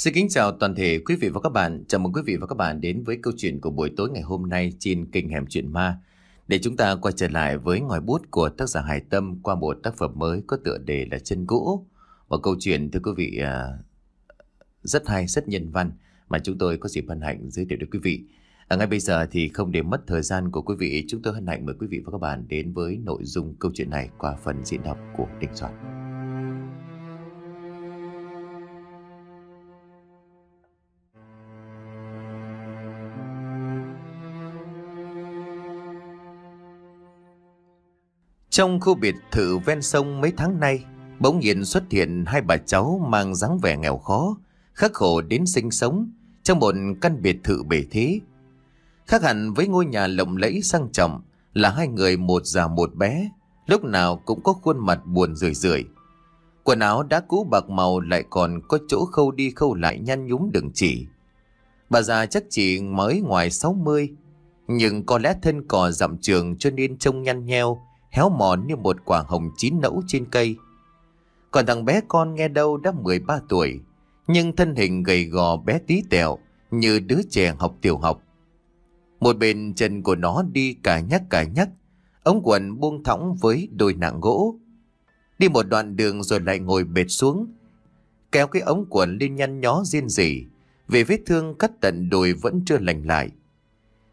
Xin kính chào toàn thể quý vị và các bạn. Chào mừng quý vị và các bạn đến với câu chuyện của buổi tối ngày hôm nay trên kênh Hẻm Chuyện Ma. Để chúng ta quay trở lại với ngòi bút của tác giả Hải Tâm qua một tác phẩm mới có tựa đề là Chân Cũ và câu chuyện thưa quý vị à, rất hay, rất nhân văn mà chúng tôi có dịp hân hạnh giới thiệu đến quý vị. À, ngay bây giờ thì không để mất thời gian của quý vị, chúng tôi hân hạnh mời quý vị và các bạn đến với nội dung câu chuyện này qua phần diễn đọc của Đình Soạn. Trong khu biệt thự ven sông mấy tháng nay, bỗng nhiên xuất hiện hai bà cháu mang dáng vẻ nghèo khó, khắc khổ đến sinh sống trong một căn biệt thự bể thế. Khác hẳn với ngôi nhà lộng lẫy sang trọng là hai người một già một bé, lúc nào cũng có khuôn mặt buồn rười rượi. Quần áo đã cũ bạc màu lại còn có chỗ khâu đi khâu lại nhăn nhúm đường chỉ. Bà già chắc chỉ mới ngoài 60, nhưng có lẽ thân cò dặm trường cho nên trông nhăn nheo, héo mòn như một quả hồng chín nẫu trên cây. Còn thằng bé con nghe đâu đã 13 tuổi, nhưng thân hình gầy gò bé tí tẹo như đứa trẻ học tiểu học. Một bên chân của nó đi cả nhắc cả nhắc, ống quần buông thõng với đôi nặng gỗ. Đi một đoạn đường rồi lại ngồi bệt xuống, kéo cái ống quần lên nhăn nhó riêng rỉ, vì vết thương cắt tận đùi vẫn chưa lành lại.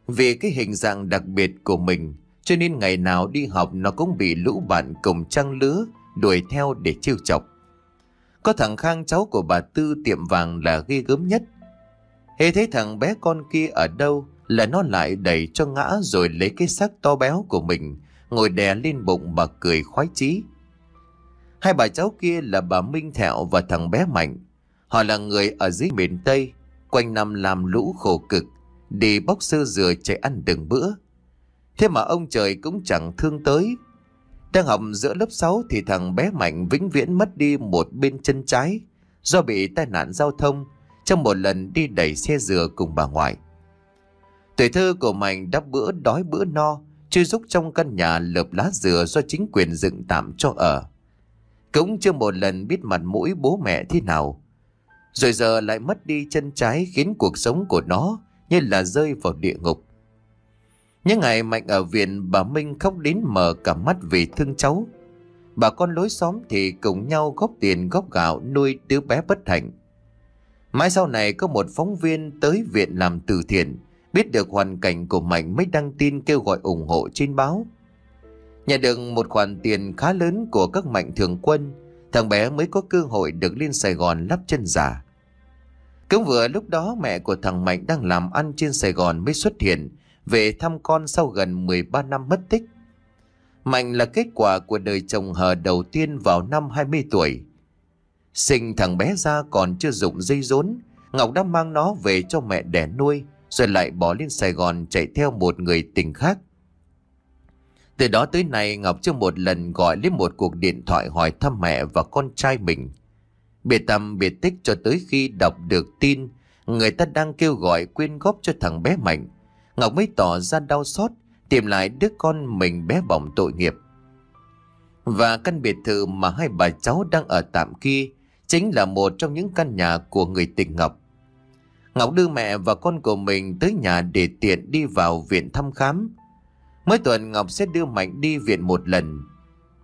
Vì cái hình dạng đặc biệt của mình, cho nên ngày nào đi học nó cũng bị lũ bạn cùng trang lứa đuổi theo để trêu chọc. Có thằng Khang cháu của bà Tư tiệm vàng là ghê gớm nhất. Hề thấy thằng bé con kia ở đâu là nó lại đẩy cho ngã rồi lấy cái xác to béo của mình ngồi đè lên bụng mà cười khoái chí. Hai bà cháu kia là bà Minh Thẹo và thằng bé Mạnh. Họ là người ở dưới miền Tây, quanh năm làm lũ khổ cực, đi bóc sơ dừa chạy ăn từng bữa. Thế mà ông trời cũng chẳng thương tới Đang học giữa lớp 6 thì thằng bé Mạnh vĩnh viễn mất đi một bên chân trái Do bị tai nạn giao thông Trong một lần đi đẩy xe dừa cùng bà ngoại Tuổi thơ của Mạnh đã bữa đói bữa no Chưa giúp trong căn nhà lợp lá dừa do chính quyền dựng tạm cho ở Cũng chưa một lần biết mặt mũi bố mẹ thế nào Rồi giờ lại mất đi chân trái khiến cuộc sống của nó như là rơi vào địa ngục những ngày Mạnh ở viện bà Minh khóc đến mở cả mắt vì thương cháu. Bà con lối xóm thì cùng nhau góp tiền góp gạo nuôi đứa bé bất hạnh. Mãi sau này có một phóng viên tới viện làm từ thiện, biết được hoàn cảnh của Mạnh mới đăng tin kêu gọi ủng hộ trên báo. Nhận được một khoản tiền khá lớn của các mạnh thường quân, thằng bé mới có cơ hội được lên Sài Gòn lắp chân giả. Cũng vừa lúc đó mẹ của thằng Mạnh đang làm ăn trên Sài Gòn mới xuất hiện về thăm con sau gần 13 năm mất tích. Mạnh là kết quả của đời chồng hờ đầu tiên vào năm 20 tuổi. Sinh thằng bé ra còn chưa dụng dây rốn, Ngọc đã mang nó về cho mẹ đẻ nuôi, rồi lại bỏ lên Sài Gòn chạy theo một người tình khác. Từ đó tới nay Ngọc chưa một lần gọi lên một cuộc điện thoại hỏi thăm mẹ và con trai mình. Biệt tâm biệt tích cho tới khi đọc được tin người ta đang kêu gọi quyên góp cho thằng bé Mạnh Ngọc mới tỏ ra đau xót Tìm lại đứa con mình bé bỏng tội nghiệp Và căn biệt thự mà hai bà cháu đang ở tạm kia Chính là một trong những căn nhà của người tình Ngọc Ngọc đưa mẹ và con của mình tới nhà để tiện đi vào viện thăm khám Mỗi tuần Ngọc sẽ đưa Mạnh đi viện một lần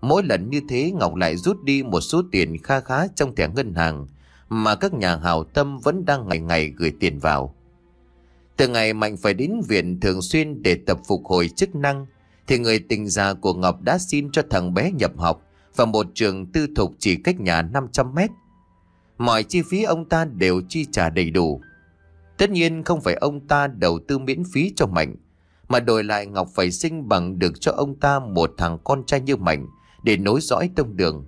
Mỗi lần như thế Ngọc lại rút đi một số tiền kha khá trong thẻ ngân hàng Mà các nhà hào tâm vẫn đang ngày ngày gửi tiền vào từ ngày Mạnh phải đến viện thường xuyên để tập phục hồi chức năng, thì người tình già của Ngọc đã xin cho thằng bé nhập học vào một trường tư thục chỉ cách nhà 500 mét. Mọi chi phí ông ta đều chi trả đầy đủ. Tất nhiên không phải ông ta đầu tư miễn phí cho Mạnh, mà đổi lại Ngọc phải sinh bằng được cho ông ta một thằng con trai như Mạnh để nối dõi tông đường.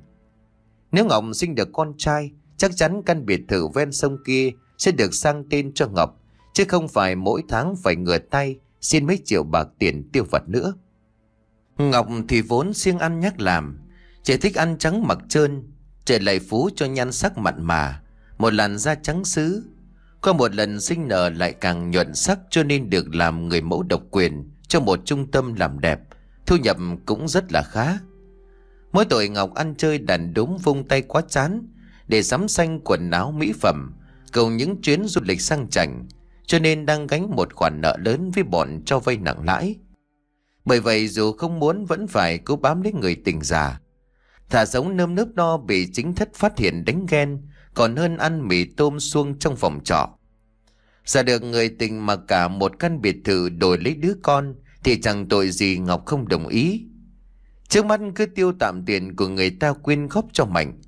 Nếu Ngọc sinh được con trai, chắc chắn căn biệt thự ven sông kia sẽ được sang tên cho Ngọc chứ không phải mỗi tháng phải ngửa tay xin mấy triệu bạc tiền tiêu vật nữa. Ngọc thì vốn siêng ăn nhắc làm, trẻ thích ăn trắng mặc trơn, trẻ lại phú cho nhan sắc mặn mà, một làn da trắng sứ. có một lần sinh nở lại càng nhuận sắc cho nên được làm người mẫu độc quyền cho một trung tâm làm đẹp, thu nhập cũng rất là khá. Mỗi tội Ngọc ăn chơi đàn đúng vung tay quá chán, để sắm xanh quần áo mỹ phẩm, cầu những chuyến du lịch sang chảnh, cho nên đang gánh một khoản nợ lớn với bọn cho vay nặng lãi. Bởi vậy dù không muốn vẫn phải cố bám lấy người tình già. Thả giống nơm nớp no bị chính thất phát hiện đánh ghen, còn hơn ăn mì tôm xuông trong phòng trọ. Giả được người tình mà cả một căn biệt thự đổi lấy đứa con thì chẳng tội gì Ngọc không đồng ý. Trước mắt cứ tiêu tạm tiền của người ta quyên góp cho Mạnh.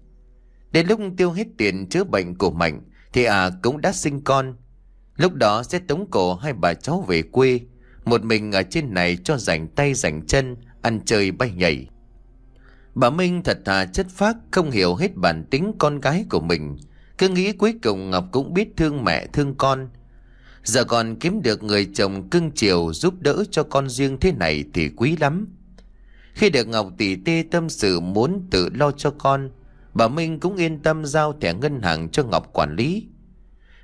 Đến lúc tiêu hết tiền chữa bệnh của Mạnh thì à cũng đã sinh con. Lúc đó sẽ tống cổ hai bà cháu về quê Một mình ở trên này cho rảnh tay rảnh chân Ăn chơi bay nhảy Bà Minh thật thà chất phác Không hiểu hết bản tính con gái của mình Cứ nghĩ cuối cùng Ngọc cũng biết thương mẹ thương con Giờ còn kiếm được người chồng cưng chiều Giúp đỡ cho con riêng thế này thì quý lắm Khi được Ngọc tỷ tê tâm sự muốn tự lo cho con Bà Minh cũng yên tâm giao thẻ ngân hàng cho Ngọc quản lý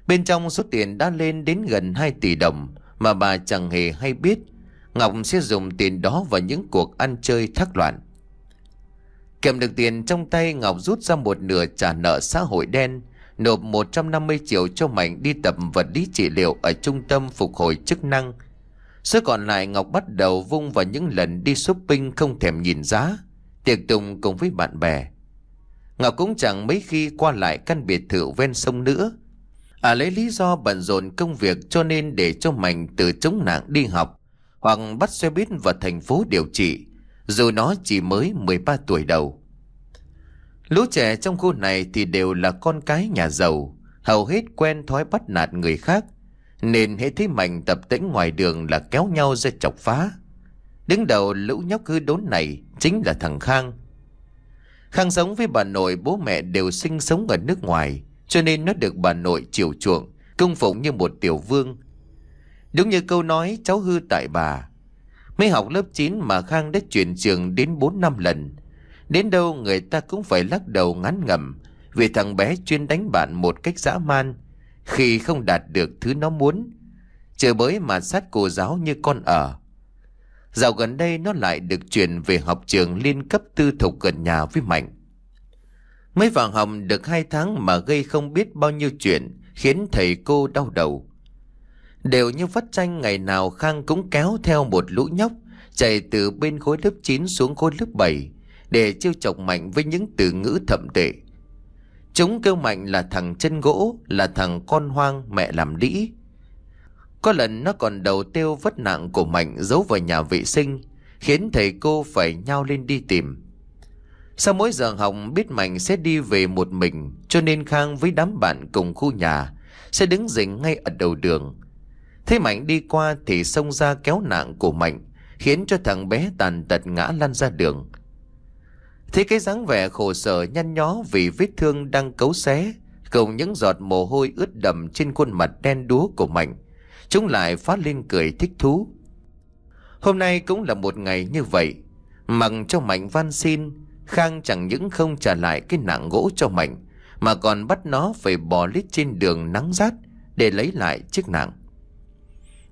Bên trong số tiền đã lên đến gần 2 tỷ đồng mà bà chẳng hề hay biết. Ngọc sẽ dùng tiền đó vào những cuộc ăn chơi thác loạn. Kèm được tiền trong tay Ngọc rút ra một nửa trả nợ xã hội đen, nộp 150 triệu cho Mạnh đi tập vật lý trị liệu ở trung tâm phục hồi chức năng. Số còn lại Ngọc bắt đầu vung vào những lần đi shopping không thèm nhìn giá, tiệc tùng cùng với bạn bè. Ngọc cũng chẳng mấy khi qua lại căn biệt thự ven sông nữa, À lấy lý do bận rộn công việc cho nên để cho Mạnh từ chống nạn đi học hoặc bắt xe buýt vào thành phố điều trị, dù nó chỉ mới 13 tuổi đầu. Lũ trẻ trong khu này thì đều là con cái nhà giàu, hầu hết quen thói bắt nạt người khác, nên hễ thấy Mạnh tập tĩnh ngoài đường là kéo nhau ra chọc phá. Đứng đầu lũ nhóc cư đốn này chính là thằng Khang. Khang sống với bà nội bố mẹ đều sinh sống ở nước ngoài, cho nên nó được bà nội chiều chuộng, cung phụng như một tiểu vương. Đúng như câu nói cháu hư tại bà. Mới học lớp 9 mà Khang đã chuyển trường đến 4 năm lần. Đến đâu người ta cũng phải lắc đầu ngán ngẩm vì thằng bé chuyên đánh bạn một cách dã man khi không đạt được thứ nó muốn. Chờ bới mà sát cô giáo như con ở. Dạo gần đây nó lại được chuyển về học trường liên cấp tư thục gần nhà với Mạnh. Mới vào học được hai tháng mà gây không biết bao nhiêu chuyện khiến thầy cô đau đầu. Đều như phát tranh ngày nào Khang cũng kéo theo một lũ nhóc chạy từ bên khối lớp 9 xuống khối lớp 7 để chiêu chọc Mạnh với những từ ngữ thậm tệ. Chúng kêu Mạnh là thằng chân gỗ, là thằng con hoang mẹ làm đĩ. Có lần nó còn đầu tiêu vất nặng của Mạnh giấu vào nhà vệ sinh khiến thầy cô phải nhau lên đi tìm. Sau mỗi giờ học biết Mạnh sẽ đi về một mình Cho nên Khang với đám bạn cùng khu nhà Sẽ đứng dình ngay ở đầu đường Thế Mạnh đi qua thì xông ra kéo nạn của Mạnh Khiến cho thằng bé tàn tật ngã lăn ra đường Thế cái dáng vẻ khổ sở nhăn nhó vì vết thương đang cấu xé Cùng những giọt mồ hôi ướt đầm trên khuôn mặt đen đúa của Mạnh Chúng lại phát lên cười thích thú Hôm nay cũng là một ngày như vậy Mặc cho Mạnh van xin Khang chẳng những không trả lại cái nặng gỗ cho Mạnh Mà còn bắt nó phải bò lít trên đường nắng rát Để lấy lại chiếc nặng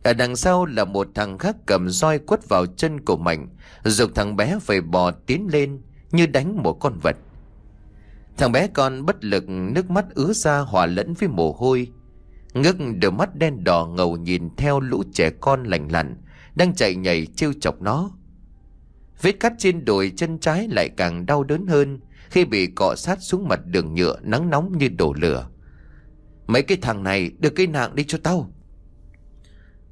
Ở đằng sau là một thằng khác cầm roi quất vào chân của Mạnh Dục thằng bé phải bò tiến lên như đánh một con vật Thằng bé con bất lực nước mắt ứa ra hòa lẫn với mồ hôi Ngước đôi mắt đen đỏ ngầu nhìn theo lũ trẻ con lành lặn Đang chạy nhảy trêu chọc nó Vết cắt trên đồi chân trái lại càng đau đớn hơn khi bị cọ sát xuống mặt đường nhựa nắng nóng như đổ lửa. Mấy cái thằng này đưa cái nạn đi cho tao.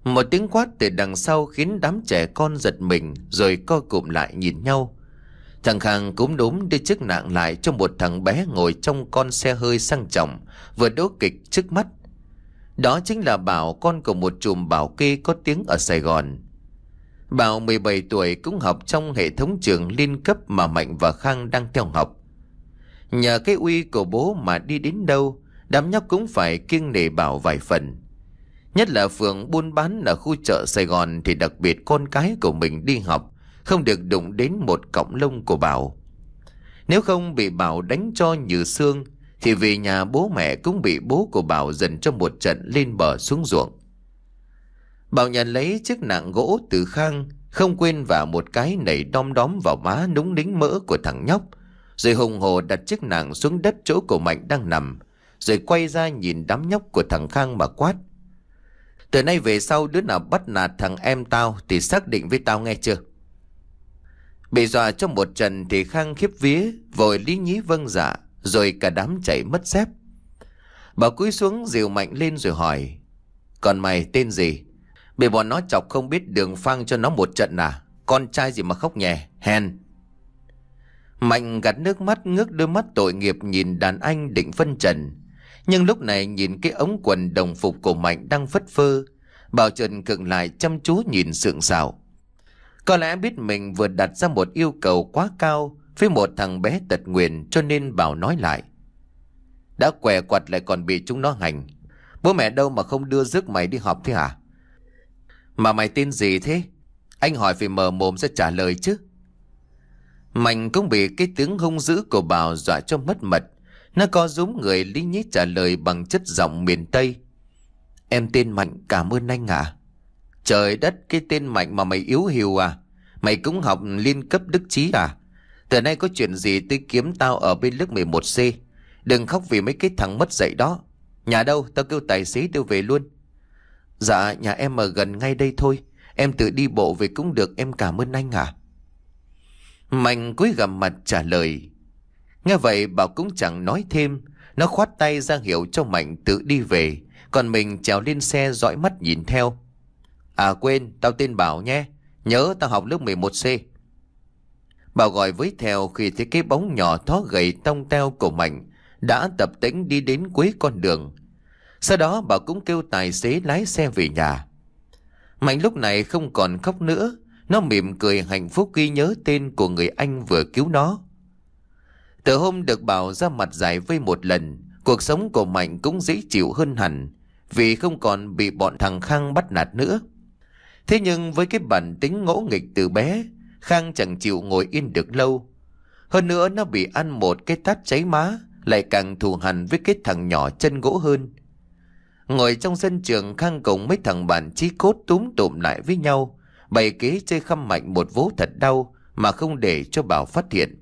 Một tiếng quát từ đằng sau khiến đám trẻ con giật mình rồi co cụm lại nhìn nhau. Thằng Khang cũng đúng đưa chiếc nạn lại cho một thằng bé ngồi trong con xe hơi sang trọng vừa đố kịch trước mắt. Đó chính là Bảo con của một chùm bảo kê có tiếng ở Sài Gòn. Vào 17 tuổi cũng học trong hệ thống trường liên cấp mà Mạnh và Khang đang theo học. Nhờ cái uy của bố mà đi đến đâu, đám nhóc cũng phải kiêng nể bảo vài phần. Nhất là phường buôn bán ở khu chợ Sài Gòn thì đặc biệt con cái của mình đi học, không được đụng đến một cọng lông của Bảo. Nếu không bị Bảo đánh cho như xương, thì về nhà bố mẹ cũng bị bố của Bảo dần cho một trận lên bờ xuống ruộng. Bảo nhận lấy chiếc nạng gỗ từ khang, không quên và một cái nảy đom đóm vào má núng đính mỡ của thằng nhóc. Rồi hùng hồ đặt chiếc nạng xuống đất chỗ cổ Mạnh đang nằm, rồi quay ra nhìn đám nhóc của thằng Khang mà quát. Từ nay về sau đứa nào bắt nạt thằng em tao thì xác định với tao nghe chưa? Bị dọa trong một trận thì Khang khiếp vía, vội lý nhí vâng dạ, rồi cả đám chạy mất dép. bảo cúi xuống dìu mạnh lên rồi hỏi, còn mày tên gì? Bị bọn nó chọc không biết đường phang cho nó một trận à Con trai gì mà khóc nhè Hèn Mạnh gạt nước mắt ngước đôi mắt tội nghiệp nhìn đàn anh định phân trần Nhưng lúc này nhìn cái ống quần đồng phục của Mạnh đang phất phơ Bảo Trần cực lại chăm chú nhìn sượng sào Có lẽ biết mình vừa đặt ra một yêu cầu quá cao Với một thằng bé tật nguyền cho nên Bảo nói lại Đã què quặt lại còn bị chúng nó hành Bố mẹ đâu mà không đưa rước mày đi học thế hả? Mà mày tên gì thế? Anh hỏi phải mở mồm ra trả lời chứ. Mạnh cũng bị cái tiếng hung dữ của bào dọa cho mất mật. Nó có rúm người lý nhí trả lời bằng chất giọng miền Tây. Em tên Mạnh cảm ơn anh ạ. À. Trời đất cái tên Mạnh mà mày yếu hiu à? Mày cũng học liên cấp đức trí à? Từ nay có chuyện gì tới kiếm tao ở bên lớp 11C. Đừng khóc vì mấy cái thằng mất dạy đó. Nhà đâu tao kêu tài xế đưa về luôn. Dạ nhà em ở gần ngay đây thôi Em tự đi bộ về cũng được em cảm ơn anh à Mạnh cúi gằm mặt trả lời Nghe vậy bảo cũng chẳng nói thêm Nó khoát tay ra hiệu cho Mạnh tự đi về Còn mình trèo lên xe dõi mắt nhìn theo À quên tao tên Bảo nhé Nhớ tao học lớp 11C Bảo gọi với theo khi thấy cái bóng nhỏ thó gầy tông teo của Mạnh Đã tập tính đi đến cuối con đường sau đó bà cũng kêu tài xế lái xe về nhà. Mạnh lúc này không còn khóc nữa. Nó mỉm cười hạnh phúc ghi nhớ tên của người anh vừa cứu nó. Từ hôm được bảo ra mặt giải vây một lần, cuộc sống của Mạnh cũng dễ chịu hơn hẳn vì không còn bị bọn thằng Khang bắt nạt nữa. Thế nhưng với cái bản tính ngỗ nghịch từ bé, Khang chẳng chịu ngồi yên được lâu. Hơn nữa nó bị ăn một cái tát cháy má, lại càng thù hành với cái thằng nhỏ chân gỗ hơn. Ngồi trong sân trường Khang cùng mấy thằng bạn chí cốt túm tụm lại với nhau. Bày kế chơi khăm mạnh một vố thật đau mà không để cho Bảo phát hiện.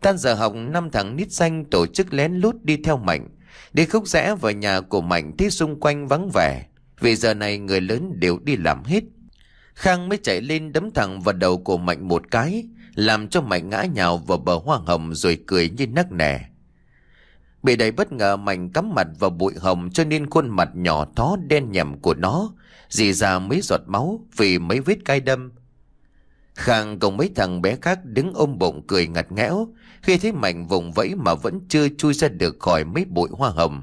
Tan giờ học năm thằng nít xanh tổ chức lén lút đi theo Mạnh. Đi khúc rẽ vào nhà của Mạnh thấy xung quanh vắng vẻ. Vì giờ này người lớn đều đi làm hết. Khang mới chạy lên đấm thẳng vào đầu của Mạnh một cái, làm cho Mạnh ngã nhào vào bờ hoa hồng rồi cười như nắc nẻ. Bị đầy bất ngờ mảnh cắm mặt vào bụi hồng cho nên khuôn mặt nhỏ thó đen nhèm của nó dì ra mấy giọt máu vì mấy vết cay đâm. Khang cùng mấy thằng bé khác đứng ôm bụng cười ngặt ngẽo khi thấy mảnh vùng vẫy mà vẫn chưa chui ra được khỏi mấy bụi hoa hồng.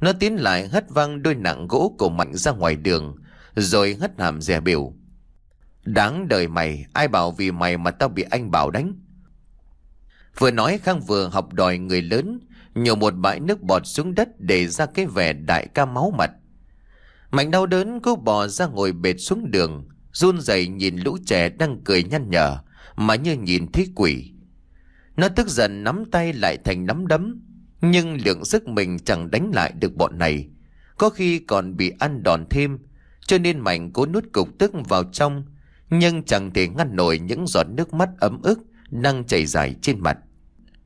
Nó tiến lại hất văng đôi nặng gỗ của mạnh ra ngoài đường rồi hất hàm dè biểu. Đáng đời mày, ai bảo vì mày mà tao bị anh Bảo đánh. Vừa nói Khang vừa học đòi người lớn nhổ một bãi nước bọt xuống đất để ra cái vẻ đại ca máu mặt. Mạnh đau đớn cô bò ra ngồi bệt xuống đường, run rẩy nhìn lũ trẻ đang cười nhăn nhở, mà như nhìn thấy quỷ. Nó tức giận nắm tay lại thành nắm đấm, nhưng lượng sức mình chẳng đánh lại được bọn này. Có khi còn bị ăn đòn thêm, cho nên Mạnh cố nuốt cục tức vào trong, nhưng chẳng thể ngăn nổi những giọt nước mắt ấm ức đang chảy dài trên mặt.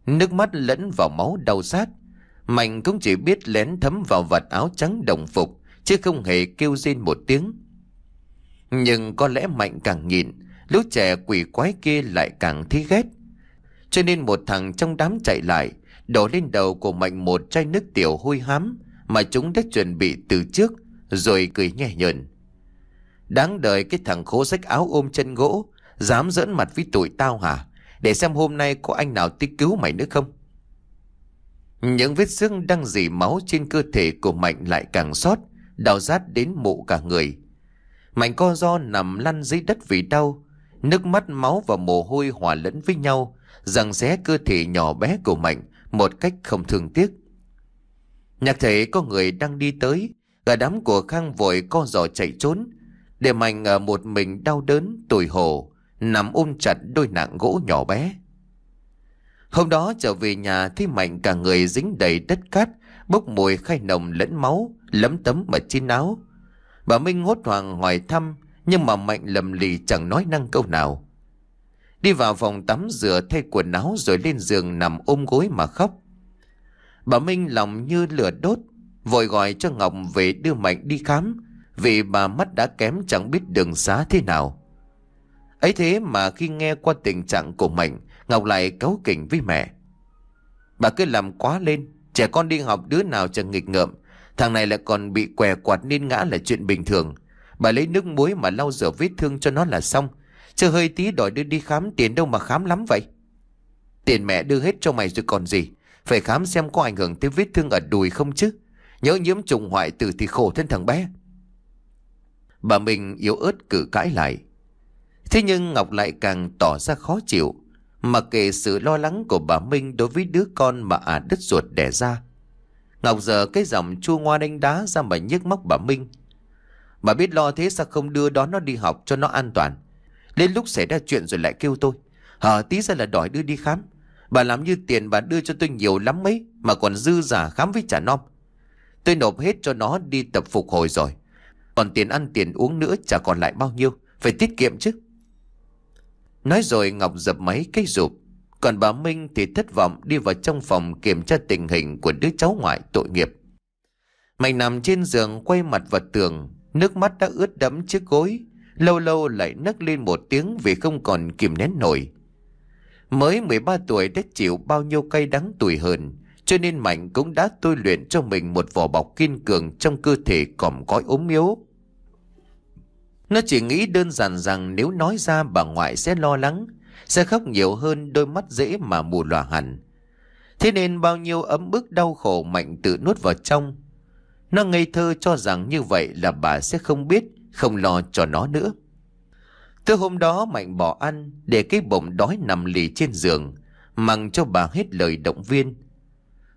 Nước mắt lẫn vào máu đau sát Mạnh cũng chỉ biết lén thấm vào vạt áo trắng đồng phục Chứ không hề kêu rên một tiếng Nhưng có lẽ Mạnh càng nhìn Lũ trẻ quỷ quái kia lại càng thấy ghét Cho nên một thằng trong đám chạy lại Đổ lên đầu của Mạnh một chai nước tiểu hôi hám Mà chúng đã chuẩn bị từ trước Rồi cười nhẹ nhợn Đáng đời cái thằng khố sách áo ôm chân gỗ Dám dẫn mặt với tụi tao hả để xem hôm nay có anh nào tới cứu mày nữa không Những vết xương đang dì máu trên cơ thể của Mạnh lại càng sót Đào rát đến mụ cả người Mạnh co do nằm lăn dưới đất vì đau Nước mắt máu và mồ hôi hòa lẫn với nhau Rằng xé cơ thể nhỏ bé của Mạnh Một cách không thương tiếc Nhạc thể có người đang đi tới Cả đám của Khang vội co giò chạy trốn Để Mạnh ở một mình đau đớn tủi hổ nằm ôm chặt đôi nạng gỗ nhỏ bé. Hôm đó trở về nhà thấy Mạnh cả người dính đầy đất cát, bốc mùi khai nồng lẫn máu, lấm tấm mà trên áo. Bà Minh hốt hoàng hỏi thăm, nhưng mà Mạnh lầm lì chẳng nói năng câu nào. Đi vào phòng tắm rửa thay quần áo rồi lên giường nằm ôm gối mà khóc. Bà Minh lòng như lửa đốt, vội gọi cho Ngọc về đưa Mạnh đi khám, vì bà mắt đã kém chẳng biết đường xá thế nào ấy thế mà khi nghe qua tình trạng của mình Ngọc lại cáu kỉnh với mẹ Bà cứ làm quá lên Trẻ con đi học đứa nào chẳng nghịch ngợm Thằng này lại còn bị què quạt nên ngã là chuyện bình thường Bà lấy nước muối mà lau rửa vết thương cho nó là xong Chưa hơi tí đòi đưa đi khám tiền đâu mà khám lắm vậy Tiền mẹ đưa hết cho mày rồi còn gì Phải khám xem có ảnh hưởng tới vết thương ở đùi không chứ Nhớ nhiễm trùng hoại tử thì khổ thân thằng bé Bà mình yếu ớt cử cãi lại Thế nhưng Ngọc lại càng tỏ ra khó chịu, mà kể sự lo lắng của bà Minh đối với đứa con mà ả à đứt ruột đẻ ra. Ngọc giờ cái giọng chua ngoa đánh đá ra mà nhức móc bà Minh. Bà biết lo thế sao không đưa đón nó đi học cho nó an toàn. Đến lúc xảy ra chuyện rồi lại kêu tôi. Hờ tí ra là đòi đưa đi khám. Bà làm như tiền bà đưa cho tôi nhiều lắm mấy mà còn dư giả khám với trả non. Tôi nộp hết cho nó đi tập phục hồi rồi. Còn tiền ăn tiền uống nữa chả còn lại bao nhiêu. Phải tiết kiệm chứ. Nói rồi Ngọc dập máy cái rụp. Còn bà Minh thì thất vọng đi vào trong phòng kiểm tra tình hình của đứa cháu ngoại tội nghiệp. mày nằm trên giường quay mặt vào tường, nước mắt đã ướt đẫm chiếc gối, lâu lâu lại nấc lên một tiếng vì không còn kìm nén nổi. Mới 13 tuổi đã chịu bao nhiêu cay đắng tuổi hơn, cho nên Mạnh cũng đã tôi luyện cho mình một vỏ bọc kiên cường trong cơ thể còm cõi ốm yếu. Nó chỉ nghĩ đơn giản rằng nếu nói ra bà ngoại sẽ lo lắng, sẽ khóc nhiều hơn đôi mắt dễ mà mù lòa hẳn. Thế nên bao nhiêu ấm bức đau khổ mạnh tự nuốt vào trong. Nó ngây thơ cho rằng như vậy là bà sẽ không biết, không lo cho nó nữa. Từ hôm đó Mạnh bỏ ăn để cái bụng đói nằm lì trên giường, mặng cho bà hết lời động viên.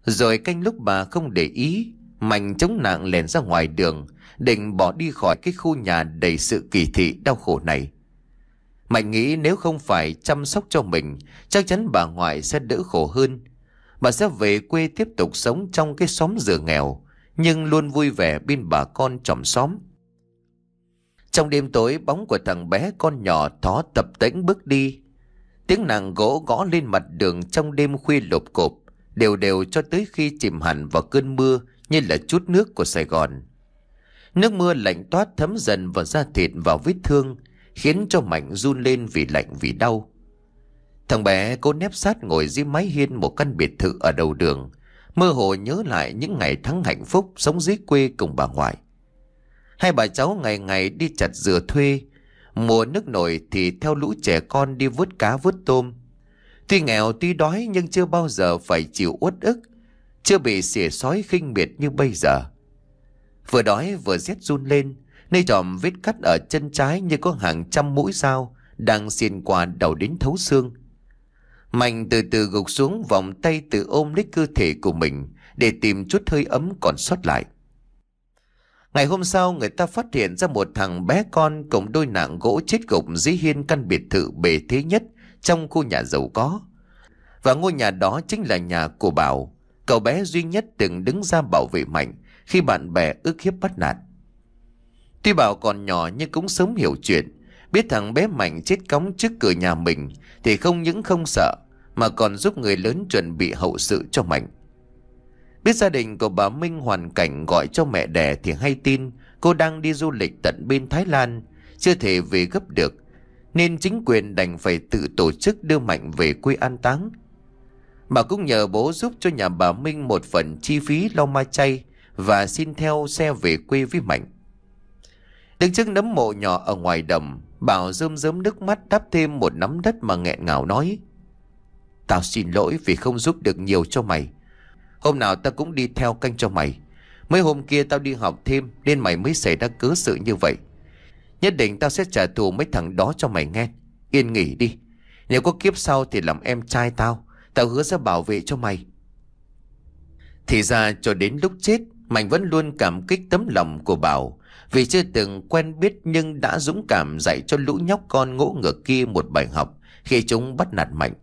Rồi canh lúc bà không để ý, Mạnh chống nạn lèn ra ngoài đường Định bỏ đi khỏi cái khu nhà đầy sự kỳ thị đau khổ này Mạnh nghĩ nếu không phải chăm sóc cho mình Chắc chắn bà ngoại sẽ đỡ khổ hơn Bà sẽ về quê tiếp tục sống trong cái xóm dừa nghèo Nhưng luôn vui vẻ bên bà con chòm xóm Trong đêm tối bóng của thằng bé con nhỏ thó tập tễnh bước đi Tiếng nàng gỗ gõ lên mặt đường trong đêm khuya lộp cộp Đều đều cho tới khi chìm hẳn vào cơn mưa như là chút nước của Sài Gòn. Nước mưa lạnh toát thấm dần vào da thịt vào vết thương, khiến cho mảnh run lên vì lạnh vì đau. Thằng bé cô nép sát ngồi dưới mái hiên một căn biệt thự ở đầu đường, mơ hồ nhớ lại những ngày tháng hạnh phúc sống dưới quê cùng bà ngoại. Hai bà cháu ngày ngày đi chặt dừa thuê, mùa nước nổi thì theo lũ trẻ con đi vớt cá vớt tôm. Tuy nghèo tuy đói nhưng chưa bao giờ phải chịu uất ức chưa bị xỉa sói khinh miệt như bây giờ Vừa đói vừa rét run lên Nơi tròm vết cắt ở chân trái như có hàng trăm mũi dao Đang xiên qua đầu đến thấu xương Mạnh từ từ gục xuống vòng tay tự ôm lấy cơ thể của mình Để tìm chút hơi ấm còn sót lại Ngày hôm sau người ta phát hiện ra một thằng bé con cùng đôi nạng gỗ chết gục dưới hiên căn biệt thự bề thế nhất trong khu nhà giàu có. Và ngôi nhà đó chính là nhà của Bảo, Cậu bé duy nhất từng đứng ra bảo vệ Mạnh khi bạn bè ức hiếp bắt nạt. Tuy bảo còn nhỏ nhưng cũng sớm hiểu chuyện. Biết thằng bé Mạnh chết cống trước cửa nhà mình thì không những không sợ mà còn giúp người lớn chuẩn bị hậu sự cho Mạnh. Biết gia đình của bà Minh hoàn cảnh gọi cho mẹ đẻ thì hay tin cô đang đi du lịch tận bên Thái Lan, chưa thể về gấp được, nên chính quyền đành phải tự tổ chức đưa Mạnh về quê an táng mà cũng nhờ bố giúp cho nhà bà Minh một phần chi phí lo ma chay và xin theo xe về quê với Mạnh. Đứng trước nấm mộ nhỏ ở ngoài đầm, Bảo rơm rớm nước mắt đắp thêm một nắm đất mà nghẹn ngào nói. Tao xin lỗi vì không giúp được nhiều cho mày. Hôm nào tao cũng đi theo canh cho mày. Mấy hôm kia tao đi học thêm nên mày mới xảy ra cớ sự như vậy. Nhất định tao sẽ trả thù mấy thằng đó cho mày nghe. Yên nghỉ đi. Nếu có kiếp sau thì làm em trai tao. Tao hứa sẽ bảo vệ cho mày Thì ra cho đến lúc chết Mạnh vẫn luôn cảm kích tấm lòng của Bảo Vì chưa từng quen biết Nhưng đã dũng cảm dạy cho lũ nhóc con ngỗ ngược kia một bài học Khi chúng bắt nạt Mạnh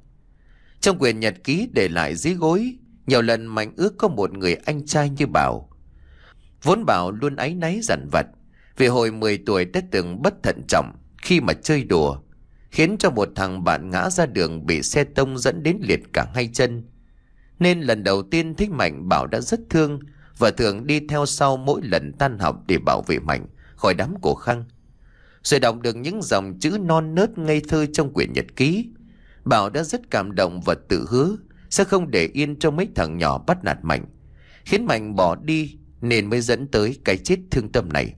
Trong quyền nhật ký để lại dưới gối Nhiều lần Mạnh ước có một người anh trai như Bảo Vốn Bảo luôn áy náy dằn vặt Vì hồi 10 tuổi đã từng bất thận trọng Khi mà chơi đùa khiến cho một thằng bạn ngã ra đường bị xe tông dẫn đến liệt cả hai chân. Nên lần đầu tiên thích Mạnh Bảo đã rất thương và thường đi theo sau mỗi lần tan học để bảo vệ Mạnh khỏi đám cổ khăn. Rồi đọc được những dòng chữ non nớt ngây thơ trong quyển nhật ký. Bảo đã rất cảm động và tự hứa sẽ không để yên cho mấy thằng nhỏ bắt nạt Mạnh. Khiến Mạnh bỏ đi nên mới dẫn tới cái chết thương tâm này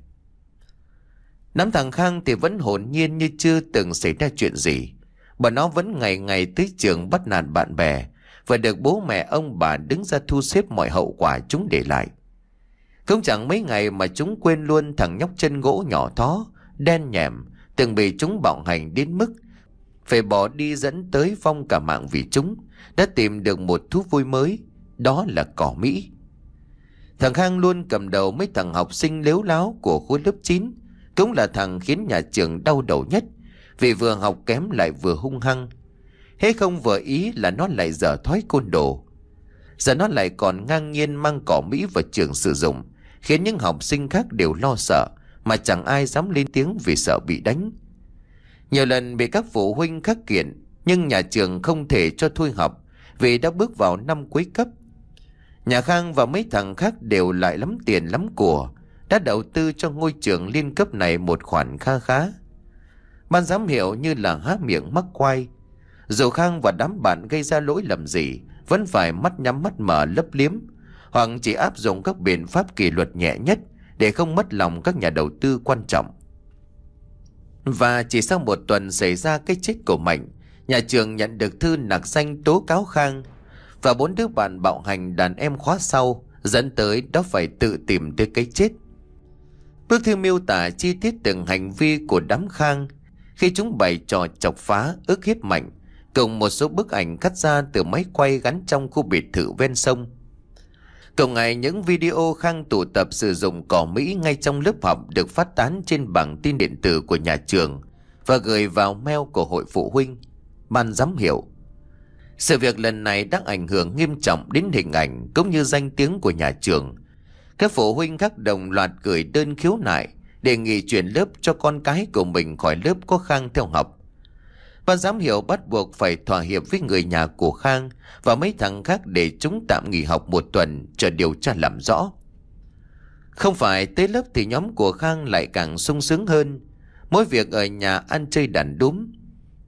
nắm thằng Khang thì vẫn hồn nhiên như chưa từng xảy ra chuyện gì. Bọn nó vẫn ngày ngày tới trường bắt nạt bạn bè và được bố mẹ ông bà đứng ra thu xếp mọi hậu quả chúng để lại. Không chẳng mấy ngày mà chúng quên luôn thằng nhóc chân gỗ nhỏ thó, đen nhẹm, từng bị chúng bạo hành đến mức phải bỏ đi dẫn tới phong cả mạng vì chúng đã tìm được một thú vui mới, đó là cỏ Mỹ. Thằng Khang luôn cầm đầu mấy thằng học sinh lếu láo của khối lớp 9 cũng là thằng khiến nhà trường đau đầu nhất vì vừa học kém lại vừa hung hăng. Thế không vừa ý là nó lại dở thói côn đồ. Giờ nó lại còn ngang nhiên mang cỏ Mỹ vào trường sử dụng, khiến những học sinh khác đều lo sợ, mà chẳng ai dám lên tiếng vì sợ bị đánh. Nhiều lần bị các phụ huynh khắc kiện, nhưng nhà trường không thể cho thôi học vì đã bước vào năm cuối cấp. Nhà Khang và mấy thằng khác đều lại lắm tiền lắm của, đã đầu tư cho ngôi trường liên cấp này một khoản kha khá. Ban giám hiệu như là há miệng mắc quay. Dù Khang và đám bạn gây ra lỗi lầm gì, vẫn phải mắt nhắm mắt mở lấp liếm, hoặc chỉ áp dụng các biện pháp kỷ luật nhẹ nhất để không mất lòng các nhà đầu tư quan trọng. Và chỉ sau một tuần xảy ra cái chết của Mạnh, nhà trường nhận được thư nạc danh tố cáo Khang và bốn đứa bạn bạo hành đàn em khóa sau dẫn tới đó phải tự tìm tới cái chết. Bức thư miêu tả chi tiết từng hành vi của đám khang khi chúng bày trò chọc phá, ức hiếp mạnh, cùng một số bức ảnh cắt ra từ máy quay gắn trong khu biệt thự ven sông. Cùng ngày những video khang tụ tập sử dụng cỏ Mỹ ngay trong lớp học được phát tán trên bảng tin điện tử của nhà trường và gửi vào mail của hội phụ huynh, ban giám hiệu. Sự việc lần này đã ảnh hưởng nghiêm trọng đến hình ảnh cũng như danh tiếng của nhà trường – các phụ huynh khác đồng loạt gửi đơn khiếu nại, đề nghị chuyển lớp cho con cái của mình khỏi lớp có Khang theo học. Ban giám hiệu bắt buộc phải thỏa hiệp với người nhà của Khang và mấy thằng khác để chúng tạm nghỉ học một tuần chờ điều tra làm rõ. Không phải tới lớp thì nhóm của Khang lại càng sung sướng hơn. Mỗi việc ở nhà ăn chơi đàn đúng.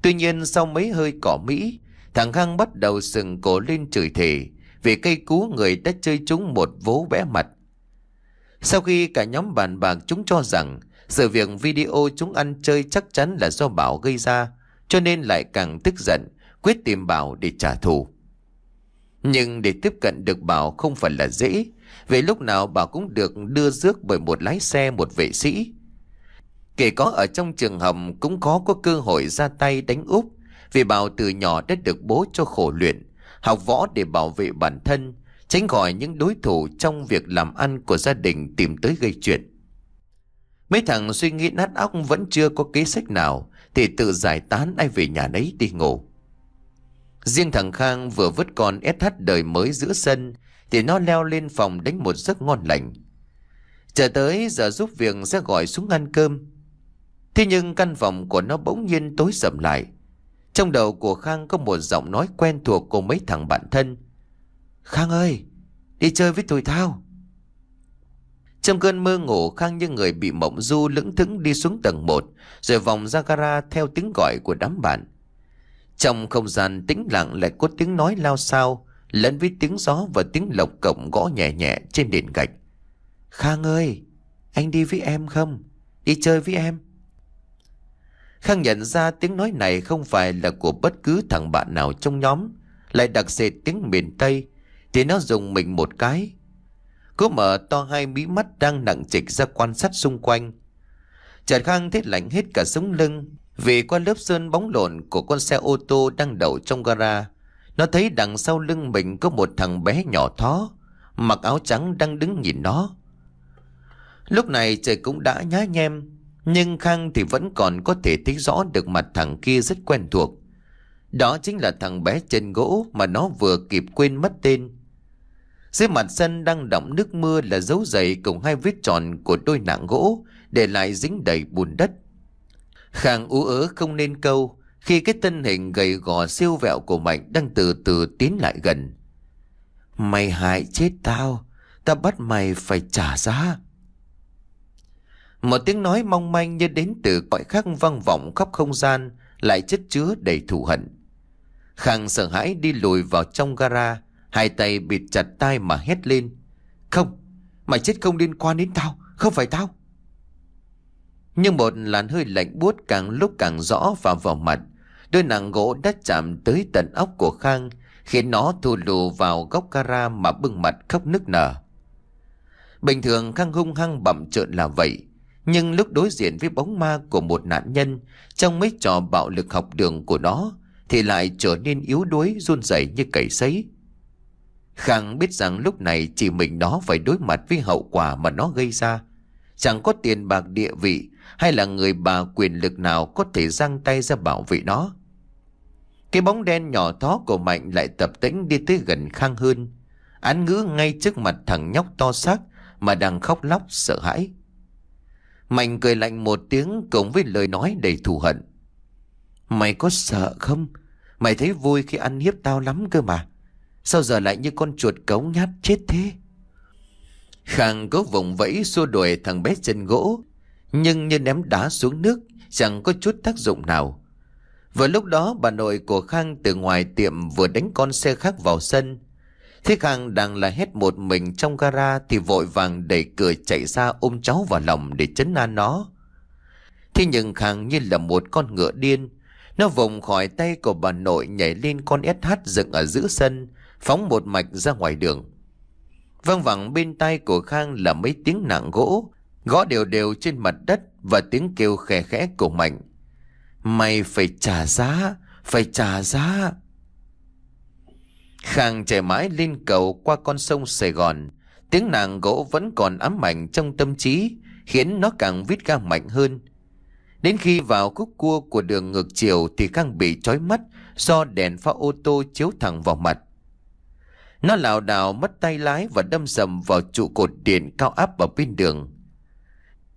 Tuy nhiên sau mấy hơi cỏ Mỹ, thằng Khang bắt đầu sừng cổ lên chửi thề vì cây cú người đã chơi chúng một vố bẽ mặt sau khi cả nhóm bàn bạc chúng cho rằng sự việc video chúng ăn chơi chắc chắn là do Bảo gây ra, cho nên lại càng tức giận, quyết tìm Bảo để trả thù. Nhưng để tiếp cận được Bảo không phải là dễ, vì lúc nào Bảo cũng được đưa rước bởi một lái xe một vệ sĩ. Kể có ở trong trường hầm cũng khó có cơ hội ra tay đánh úp, vì Bảo từ nhỏ đã được bố cho khổ luyện, học võ để bảo vệ bản thân, tránh gọi những đối thủ trong việc làm ăn của gia đình tìm tới gây chuyện. Mấy thằng suy nghĩ nát óc vẫn chưa có kế sách nào thì tự giải tán ai về nhà đấy đi ngủ. Riêng thằng Khang vừa vứt con SH đời mới giữa sân thì nó leo lên phòng đánh một giấc ngon lành. Chờ tới giờ giúp việc sẽ gọi xuống ăn cơm. Thế nhưng căn phòng của nó bỗng nhiên tối sầm lại. Trong đầu của Khang có một giọng nói quen thuộc của mấy thằng bạn thân. Khang ơi, đi chơi với tụi tao. Trong cơn mơ ngủ, Khang như người bị mộng du lững thững đi xuống tầng 1, rồi vòng ra gara theo tiếng gọi của đám bạn. Trong không gian tĩnh lặng lại có tiếng nói lao sao, lẫn với tiếng gió và tiếng lộc cộng gõ nhẹ nhẹ trên nền gạch. Khang ơi, anh đi với em không? Đi chơi với em. Khang nhận ra tiếng nói này không phải là của bất cứ thằng bạn nào trong nhóm, lại đặc sệt tiếng miền Tây, thì nó dùng mình một cái Cứ mở to hai mí mắt đang nặng trịch ra quan sát xung quanh Trần Khang thấy lạnh hết cả sống lưng Vì qua lớp sơn bóng lộn của con xe ô tô đang đậu trong gara Nó thấy đằng sau lưng mình có một thằng bé nhỏ thó Mặc áo trắng đang đứng nhìn nó Lúc này trời cũng đã nhá nhem Nhưng Khang thì vẫn còn có thể thấy rõ được mặt thằng kia rất quen thuộc Đó chính là thằng bé chân gỗ mà nó vừa kịp quên mất tên dưới mặt sân đang đọng nước mưa là dấu giày cùng hai vết tròn của đôi nạng gỗ, để lại dính đầy bùn đất. Khang ú ớ không nên câu, khi cái thân hình gầy gò siêu vẹo của Mạnh đang từ từ tiến lại gần. Mày hại chết tao, tao bắt mày phải trả giá. Một tiếng nói mong manh như đến từ cõi khác văng vọng khắp không gian, lại chất chứa đầy thù hận. Khang sợ hãi đi lùi vào trong gara, Hai tay bịt chặt tai mà hét lên Không Mày chết không liên quan đến tao Không phải tao Nhưng một làn hơi lạnh buốt càng lúc càng rõ vào vào mặt Đôi nặng gỗ đã chạm tới tận óc của Khang Khiến nó thù lù vào góc gara mà bưng mặt khóc nức nở Bình thường Khang hung hăng bậm trợn là vậy Nhưng lúc đối diện với bóng ma của một nạn nhân Trong mấy trò bạo lực học đường của nó Thì lại trở nên yếu đuối run rẩy như cầy sấy Khang biết rằng lúc này chỉ mình nó phải đối mặt với hậu quả mà nó gây ra. Chẳng có tiền bạc địa vị hay là người bà quyền lực nào có thể giang tay ra bảo vệ nó. Cái bóng đen nhỏ thó của Mạnh lại tập tĩnh đi tới gần Khang hơn. Án ngữ ngay trước mặt thằng nhóc to xác mà đang khóc lóc sợ hãi. Mạnh cười lạnh một tiếng cùng với lời nói đầy thù hận. Mày có sợ không? Mày thấy vui khi ăn hiếp tao lắm cơ mà. Sao giờ lại như con chuột cấu nhát chết thế Khang cố vùng vẫy xua đuổi thằng bé chân gỗ Nhưng như ném đá xuống nước Chẳng có chút tác dụng nào Vừa lúc đó bà nội của Khang từ ngoài tiệm vừa đánh con xe khác vào sân Thế Khang đang là hết một mình trong gara Thì vội vàng đẩy cửa chạy ra ôm cháu vào lòng để chấn an nó Thế nhưng Khang như là một con ngựa điên Nó vùng khỏi tay của bà nội nhảy lên con SH dựng ở giữa sân phóng một mạch ra ngoài đường. Văng vẳng bên tai của Khang là mấy tiếng nặng gỗ, gõ đều đều trên mặt đất và tiếng kêu khẽ khẽ của Mạnh. Mày phải trả giá, phải trả giá. Khang chạy mãi lên cầu qua con sông Sài Gòn, tiếng nặng gỗ vẫn còn ám mạnh trong tâm trí, khiến nó càng vít càng mạnh hơn. Đến khi vào khúc cua của đường ngược chiều thì Khang bị chói mắt do đèn pha ô tô chiếu thẳng vào mặt. Nó lảo đảo mất tay lái và đâm sầm vào trụ cột điện cao áp ở bên đường.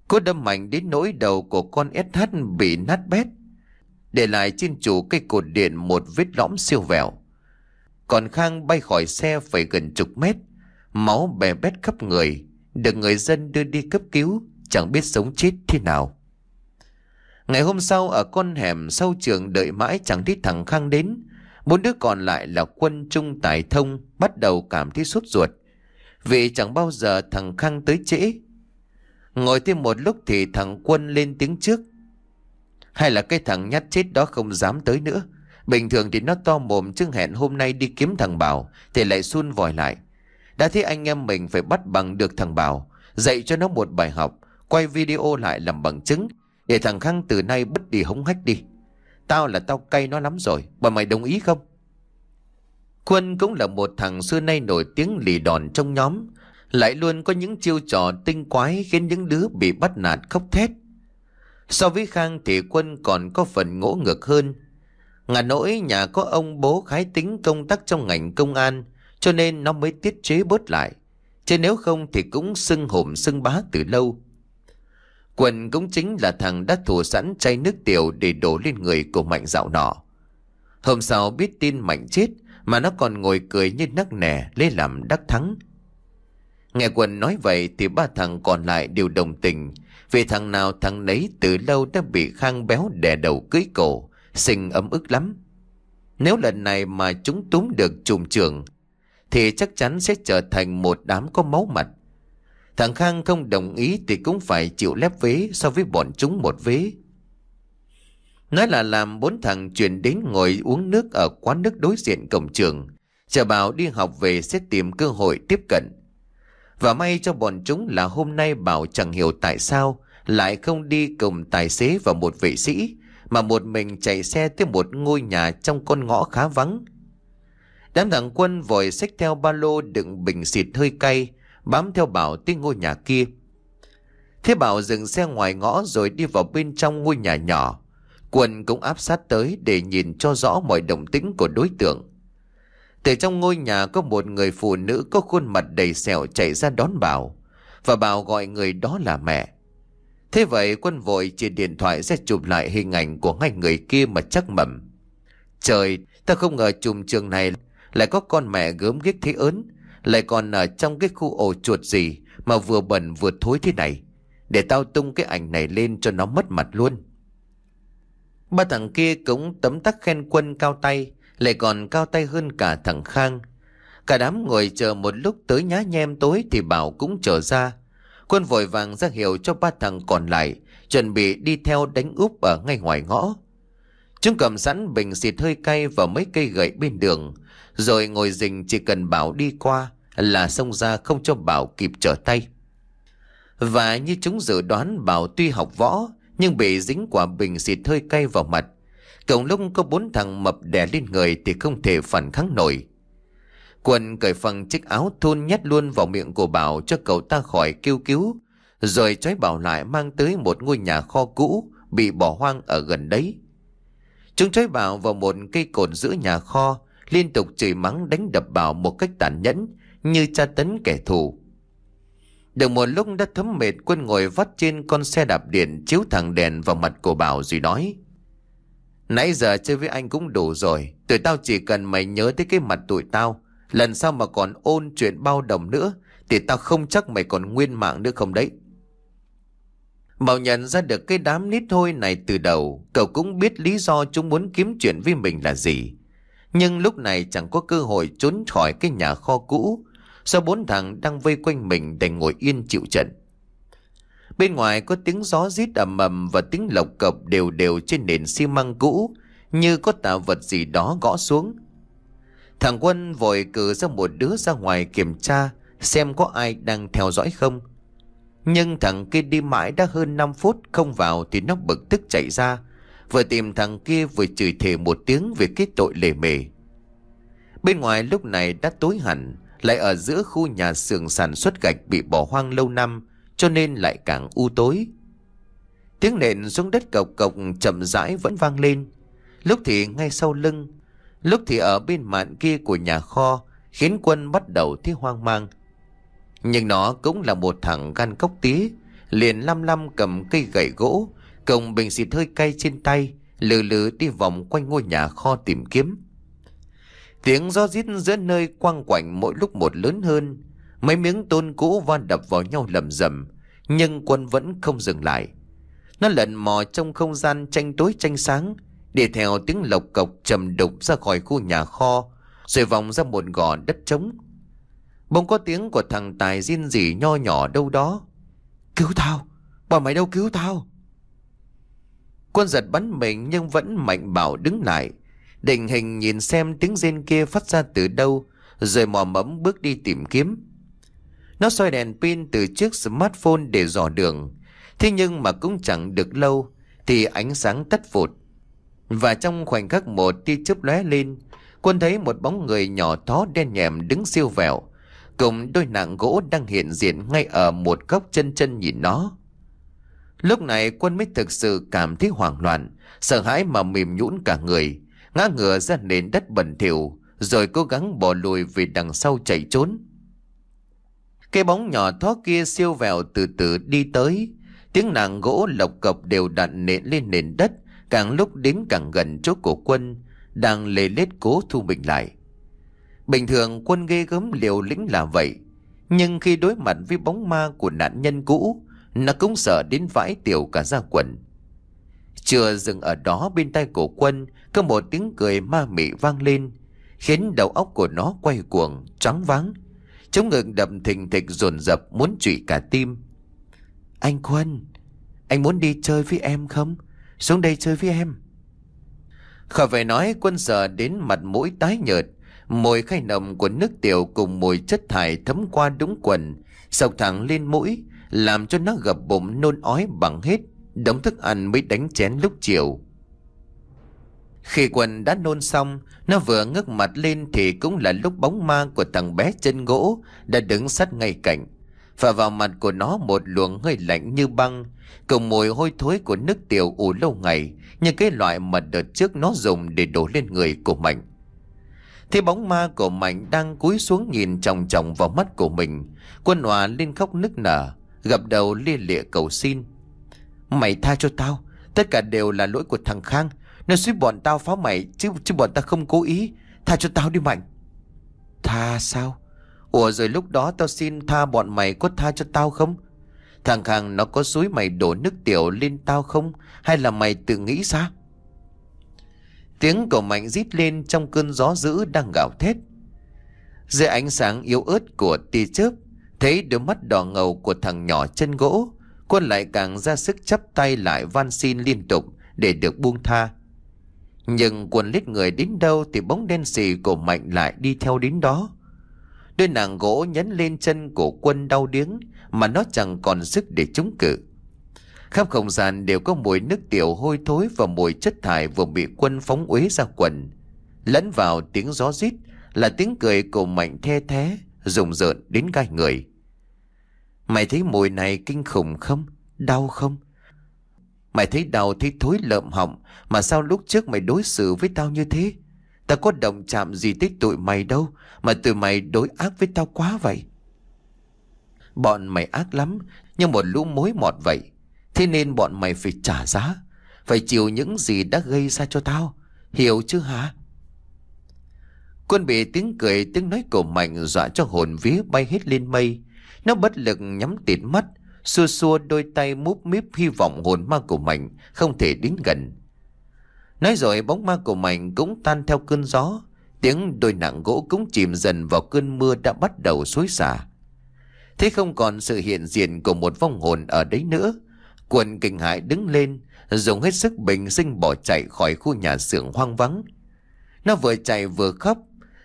Cô đâm mạnh đến nỗi đầu của con SH bị nát bét. Để lại trên trụ cây cột điện một vết lõm siêu vẹo. Còn Khang bay khỏi xe phải gần chục mét. Máu bè bét khắp người. Được người dân đưa đi cấp cứu. Chẳng biết sống chết thế nào. Ngày hôm sau ở con hẻm sau trường đợi mãi chẳng thấy thằng Khang đến. Bốn đứa còn lại là quân trung tài thông bắt đầu cảm thấy sốt ruột. Vì chẳng bao giờ thằng Khang tới trễ. Ngồi thêm một lúc thì thằng quân lên tiếng trước. Hay là cái thằng nhát chết đó không dám tới nữa. Bình thường thì nó to mồm chứ hẹn hôm nay đi kiếm thằng Bảo thì lại sun vòi lại. Đã thấy anh em mình phải bắt bằng được thằng Bảo, dạy cho nó một bài học, quay video lại làm bằng chứng để thằng Khang từ nay bất đi hống hách đi. Tao là tao cay nó lắm rồi bà mày đồng ý không Quân cũng là một thằng xưa nay nổi tiếng lì đòn trong nhóm Lại luôn có những chiêu trò tinh quái Khiến những đứa bị bắt nạt khóc thét So với Khang thì Quân còn có phần ngỗ ngược hơn Ngà nỗi nhà có ông bố khái tính công tác trong ngành công an Cho nên nó mới tiết chế bớt lại Chứ nếu không thì cũng sưng hổm sưng bá từ lâu Quần cũng chính là thằng đã thủ sẵn chay nước tiểu để đổ lên người của Mạnh dạo nọ. Hôm sau biết tin Mạnh chết mà nó còn ngồi cười như nắc nẻ lấy làm đắc thắng. Nghe Quần nói vậy thì ba thằng còn lại đều đồng tình. Vì thằng nào thằng nấy từ lâu đã bị khang béo đè đầu cưới cổ, sinh ấm ức lắm. Nếu lần này mà chúng túm được trùm trường thì chắc chắn sẽ trở thành một đám có máu mặt Thằng Khang không đồng ý thì cũng phải chịu lép vế so với bọn chúng một vế. Nói là làm bốn thằng chuyển đến ngồi uống nước ở quán nước đối diện cổng trường. Chờ bảo đi học về sẽ tìm cơ hội tiếp cận. Và may cho bọn chúng là hôm nay bảo chẳng hiểu tại sao lại không đi cùng tài xế và một vệ sĩ mà một mình chạy xe tới một ngôi nhà trong con ngõ khá vắng. Đám thằng quân vội xách theo ba lô đựng bình xịt hơi cay bám theo Bảo tới ngôi nhà kia. Thế Bảo dừng xe ngoài ngõ rồi đi vào bên trong ngôi nhà nhỏ. Quần cũng áp sát tới để nhìn cho rõ mọi động tĩnh của đối tượng. Từ trong ngôi nhà có một người phụ nữ có khuôn mặt đầy sẹo chạy ra đón Bảo. Và Bảo gọi người đó là mẹ. Thế vậy quân vội chỉ điện thoại sẽ chụp lại hình ảnh của ngay người kia mà chắc mẩm. Trời, ta không ngờ chùm trường này lại có con mẹ gớm ghiếc thế ớn lại còn ở trong cái khu ổ chuột gì Mà vừa bẩn vừa thối thế này Để tao tung cái ảnh này lên cho nó mất mặt luôn Ba thằng kia cũng tấm tắc khen quân cao tay Lại còn cao tay hơn cả thằng Khang Cả đám ngồi chờ một lúc tới nhá nhem tối Thì Bảo cũng trở ra Quân vội vàng ra hiệu cho ba thằng còn lại Chuẩn bị đi theo đánh úp ở ngay ngoài ngõ Chúng cầm sẵn bình xịt hơi cay và mấy cây gậy bên đường rồi ngồi rình chỉ cần Bảo đi qua là xông ra không cho Bảo kịp trở tay. Và như chúng dự đoán Bảo tuy học võ nhưng bị dính quả bình xịt hơi cay vào mặt. Cổng lông có bốn thằng mập đè lên người thì không thể phản kháng nổi. Quân cởi phần chiếc áo thun nhét luôn vào miệng của Bảo cho cậu ta khỏi kêu cứu. Rồi trói Bảo lại mang tới một ngôi nhà kho cũ bị bỏ hoang ở gần đấy. Chúng trói Bảo vào một cây cột giữa nhà kho liên tục chửi mắng đánh đập bảo một cách tàn nhẫn như tra tấn kẻ thù. Được một lúc đã thấm mệt quân ngồi vắt trên con xe đạp điện chiếu thẳng đèn vào mặt của Bảo rồi nói. Nãy giờ chơi với anh cũng đủ rồi, tụi tao chỉ cần mày nhớ tới cái mặt tụi tao. Lần sau mà còn ôn chuyện bao đồng nữa thì tao không chắc mày còn nguyên mạng nữa không đấy. Bảo nhận ra được cái đám nít thôi này từ đầu, cậu cũng biết lý do chúng muốn kiếm chuyện với mình là gì. Nhưng lúc này chẳng có cơ hội trốn khỏi cái nhà kho cũ Do bốn thằng đang vây quanh mình để ngồi yên chịu trận Bên ngoài có tiếng gió rít ầm ầm và tiếng lộc cộc đều đều trên nền xi măng cũ Như có tạo vật gì đó gõ xuống Thằng Quân vội cử ra một đứa ra ngoài kiểm tra Xem có ai đang theo dõi không Nhưng thằng kia đi mãi đã hơn 5 phút Không vào thì nó bực tức chạy ra Vừa tìm thằng kia vừa chửi thề một tiếng về cái tội lề mề Bên ngoài lúc này đã tối hẳn Lại ở giữa khu nhà xưởng sản xuất gạch bị bỏ hoang lâu năm Cho nên lại càng u tối Tiếng nện xuống đất cộc cộc chậm rãi vẫn vang lên Lúc thì ngay sau lưng Lúc thì ở bên mạn kia của nhà kho Khiến quân bắt đầu thấy hoang mang Nhưng nó cũng là một thằng gan cốc tí Liền lăm lăm cầm cây gậy gỗ Cộng bình xịt hơi cay trên tay Lừ lừ đi vòng quanh ngôi nhà kho tìm kiếm Tiếng gió rít giữa nơi quang quạnh mỗi lúc một lớn hơn Mấy miếng tôn cũ va đập vào nhau lầm rầm Nhưng quân vẫn không dừng lại Nó lận mò trong không gian tranh tối tranh sáng Để theo tiếng lộc cộc trầm đục ra khỏi khu nhà kho Rồi vòng ra một gò đất trống Bỗng có tiếng của thằng Tài riêng rỉ nho nhỏ đâu đó Cứu tao Bọn mày đâu cứu tao Quân giật bắn mình nhưng vẫn mạnh bảo đứng lại. Định hình nhìn xem tiếng rên kia phát ra từ đâu, rồi mò mẫm bước đi tìm kiếm. Nó soi đèn pin từ chiếc smartphone để dò đường. Thế nhưng mà cũng chẳng được lâu, thì ánh sáng tắt vụt. Và trong khoảnh khắc một tia chớp lóe lên, quân thấy một bóng người nhỏ thó đen nhèm đứng siêu vẹo. Cùng đôi nạng gỗ đang hiện diện ngay ở một góc chân chân nhìn nó. Lúc này quân mới thực sự cảm thấy hoảng loạn, sợ hãi mà mềm nhũn cả người, ngã ngửa ra nền đất bẩn thỉu, rồi cố gắng bỏ lùi về đằng sau chạy trốn. Cái bóng nhỏ thoát kia siêu vẹo từ từ đi tới, tiếng nặng gỗ lộc cộc đều đặn nện lên nền đất, càng lúc đến càng gần chỗ của quân, đang lề lết cố thu mình lại. Bình thường quân ghê gớm liều lĩnh là vậy, nhưng khi đối mặt với bóng ma của nạn nhân cũ, nó cũng sợ đến vãi tiểu cả ra quần Chưa dừng ở đó bên tay của quân Có một tiếng cười ma mị vang lên Khiến đầu óc của nó quay cuồng Trắng vắng Chống ngực đập thình thịch dồn dập Muốn trụy cả tim Anh Quân Anh muốn đi chơi với em không Xuống đây chơi với em Khỏi phải nói quân sợ đến mặt mũi tái nhợt Mùi khai nồng của nước tiểu cùng mùi chất thải thấm qua đúng quần Sọc thẳng lên mũi làm cho nó gập bụng nôn ói bằng hết, đống thức ăn mới đánh chén lúc chiều. Khi quần đã nôn xong, nó vừa ngước mặt lên thì cũng là lúc bóng ma của thằng bé chân gỗ đã đứng sát ngay cạnh. Và vào mặt của nó một luồng hơi lạnh như băng, cùng mùi hôi thối của nước tiểu ủ lâu ngày, như cái loại mà đợt trước nó dùng để đổ lên người của Mạnh. Thế bóng ma của Mạnh đang cúi xuống nhìn chòng chòng vào mắt của mình, quân hòa lên khóc nức nở. Gặp đầu lia lịa cầu xin Mày tha cho tao Tất cả đều là lỗi của thằng Khang Nó suýt bọn tao phá mày Chứ chứ bọn tao không cố ý Tha cho tao đi Mạnh Tha sao Ủa rồi lúc đó tao xin tha bọn mày có tha cho tao không Thằng Khang nó có suối mày đổ nước tiểu lên tao không Hay là mày tự nghĩ sao Tiếng của Mạnh rít lên trong cơn gió dữ đang gào thét. Dưới ánh sáng yếu ớt của tia chớp, Thấy đôi mắt đỏ ngầu của thằng nhỏ chân gỗ Quân lại càng ra sức chắp tay lại van xin liên tục Để được buông tha Nhưng quân lít người đến đâu Thì bóng đen xì của Mạnh lại đi theo đến đó Đôi nàng gỗ nhấn lên chân của quân đau điếng Mà nó chẳng còn sức để chống cự Khắp không gian đều có mùi nước tiểu hôi thối Và mùi chất thải vừa bị quân phóng uế ra quần Lẫn vào tiếng gió rít Là tiếng cười của mạnh the thế Rùng rợn đến gai người Mày thấy mùi này kinh khủng không? Đau không? Mày thấy đau thấy thối lợm họng Mà sao lúc trước mày đối xử với tao như thế? Tao có động chạm gì tới tụi mày đâu Mà tụi mày đối ác với tao quá vậy Bọn mày ác lắm Nhưng một lũ mối mọt vậy Thế nên bọn mày phải trả giá Phải chịu những gì đã gây ra cho tao Hiểu chứ hả Quân bị tiếng cười tiếng nói của mạnh dọa cho hồn vía bay hết lên mây nó bất lực nhắm tịt mắt, xua xua đôi tay múp míp hy vọng hồn ma của mình không thể đến gần. Nói rồi bóng ma của mình cũng tan theo cơn gió, tiếng đôi nặng gỗ cũng chìm dần vào cơn mưa đã bắt đầu xối xả. Thế không còn sự hiện diện của một vong hồn ở đấy nữa. Quần kinh hãi đứng lên, dùng hết sức bình sinh bỏ chạy khỏi khu nhà xưởng hoang vắng. Nó vừa chạy vừa khóc,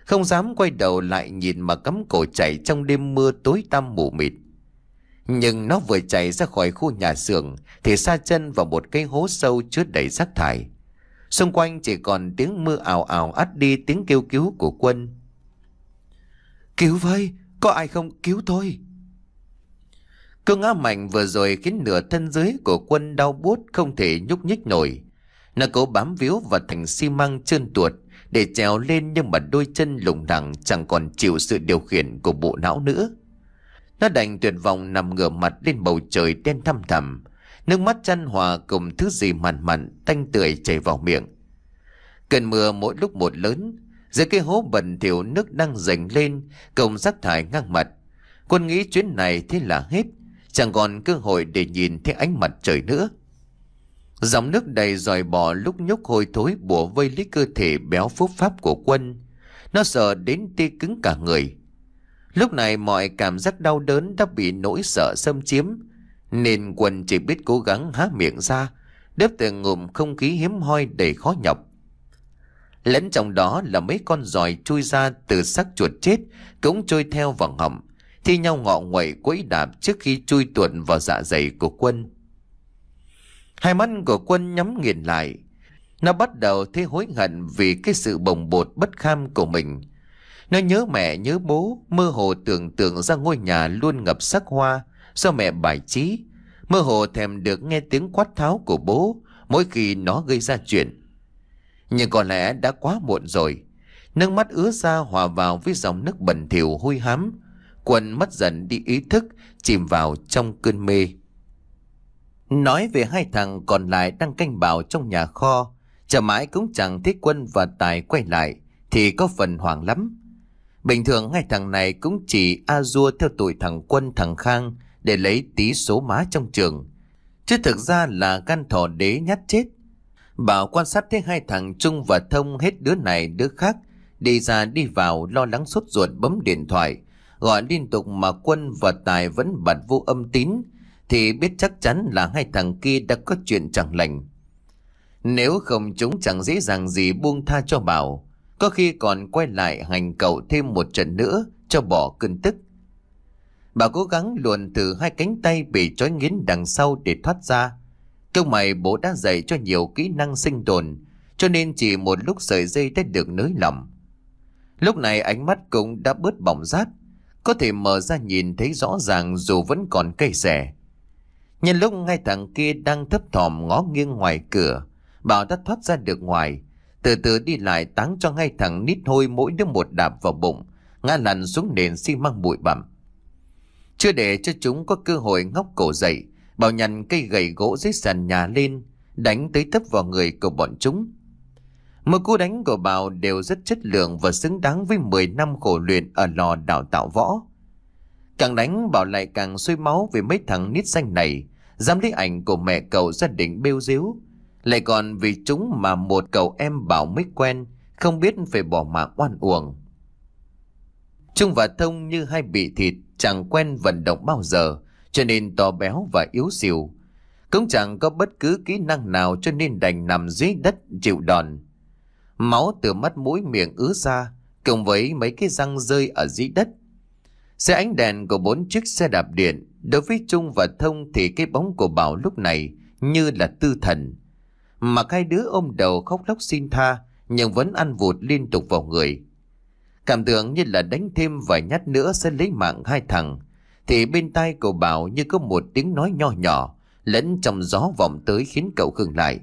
không dám quay đầu lại nhìn mà cắm cổ chạy trong đêm mưa tối tăm mù mịt. Nhưng nó vừa chạy ra khỏi khu nhà xưởng thì xa chân vào một cái hố sâu chứa đầy rác thải. Xung quanh chỉ còn tiếng mưa ảo ảo át đi tiếng kêu cứu của quân. Cứu với, có ai không cứu thôi. Cơn ngã mạnh vừa rồi khiến nửa thân dưới của quân đau buốt không thể nhúc nhích nổi. Nó cố bám víu vào thành xi măng trơn tuột để trèo lên nhưng mà đôi chân lủng lẳng chẳng còn chịu sự điều khiển của bộ não nữa. Nó đành tuyệt vọng nằm ngửa mặt lên bầu trời đen thăm thẳm, nước mắt chăn hòa cùng thứ gì mặn mặn tanh tưởi chảy vào miệng. Cơn mưa mỗi lúc một lớn, dưới cái hố bẩn thiểu nước đang dành lên, cùng rác thải ngang mặt. Quân nghĩ chuyến này thế là hết, chẳng còn cơ hội để nhìn thấy ánh mặt trời nữa. Dòng nước đầy dòi bò lúc nhúc hôi thối bùa vây lấy cơ thể béo phúc pháp của quân. Nó sợ đến tê cứng cả người. Lúc này mọi cảm giác đau đớn đã bị nỗi sợ xâm chiếm. Nên quân chỉ biết cố gắng há miệng ra, đớp từng ngụm không khí hiếm hoi đầy khó nhọc. Lẫn trong đó là mấy con giòi chui ra từ xác chuột chết, cũng trôi theo vòng họng, thi nhau ngọ nguậy quấy đạp trước khi chui tuột vào dạ dày của quân. Hai mắt của quân nhắm nghiền lại. Nó bắt đầu thấy hối hận vì cái sự bồng bột bất kham của mình. Nó nhớ mẹ, nhớ bố, mơ hồ tưởng tượng ra ngôi nhà luôn ngập sắc hoa do mẹ bài trí. Mơ hồ thèm được nghe tiếng quát tháo của bố mỗi khi nó gây ra chuyện. Nhưng có lẽ đã quá muộn rồi. Nước mắt ứa ra hòa vào với dòng nước bẩn thỉu hôi hám. Quân mất dần đi ý thức, chìm vào trong cơn mê. Nói về hai thằng còn lại đang canh bảo trong nhà kho, chờ mãi cũng chẳng thấy quân và tài quay lại, thì có phần hoảng lắm. Bình thường hai thằng này cũng chỉ a dua theo tuổi thằng quân thằng Khang để lấy tí số má trong trường. Chứ thực ra là gan thỏ đế nhát chết. Bảo quan sát thấy hai thằng Trung và Thông hết đứa này đứa khác, đi ra đi vào lo lắng sốt ruột bấm điện thoại, gọi liên tục mà quân và tài vẫn bật vô âm tín, thì biết chắc chắn là hai thằng kia đã có chuyện chẳng lành. Nếu không chúng chẳng dễ dàng gì buông tha cho Bảo, có khi còn quay lại hành cậu thêm một trận nữa cho bỏ cơn tức. Bà cố gắng luồn từ hai cánh tay bị trói nghiến đằng sau để thoát ra. Câu mày bố đã dạy cho nhiều kỹ năng sinh tồn, cho nên chỉ một lúc sợi dây đã được nới lỏng. Lúc này ánh mắt cũng đã bớt bỏng rát, có thể mở ra nhìn thấy rõ ràng dù vẫn còn cây xẻ. Nhân lúc ngay thằng kia đang thấp thỏm ngó nghiêng ngoài cửa, Bảo đã thoát ra được ngoài. Từ từ đi lại táng cho ngay thằng nít hôi mỗi đứa một đạp vào bụng, ngã lăn xuống nền xi măng bụi bặm. Chưa để cho chúng có cơ hội ngóc cổ dậy, Bảo nhằn cây gậy gỗ dưới sàn nhà lên, đánh tới thấp vào người của bọn chúng. Mỗi cú đánh của Bảo đều rất chất lượng và xứng đáng với 10 năm khổ luyện ở lò đào tạo võ. Càng đánh bảo lại càng xuôi máu vì mấy thằng nít xanh này Dám lấy ảnh của mẹ cậu gia đình bêu diếu Lại còn vì chúng mà một cậu em bảo mới quen Không biết phải bỏ mạng oan uổng Trung và Thông như hai bị thịt Chẳng quen vận động bao giờ Cho nên to béo và yếu xìu Cũng chẳng có bất cứ kỹ năng nào Cho nên đành nằm dưới đất chịu đòn Máu từ mắt mũi miệng ứa ra Cùng với mấy cái răng rơi ở dưới đất Xe ánh đèn của bốn chiếc xe đạp điện, đối với Trung và Thông thì cái bóng của Bảo lúc này như là tư thần. Mà hai đứa ôm đầu khóc lóc xin tha, nhưng vẫn ăn vụt liên tục vào người. Cảm tưởng như là đánh thêm vài nhát nữa sẽ lấy mạng hai thằng. Thì bên tai cậu Bảo như có một tiếng nói nho nhỏ, lẫn trong gió vọng tới khiến cậu khựng lại.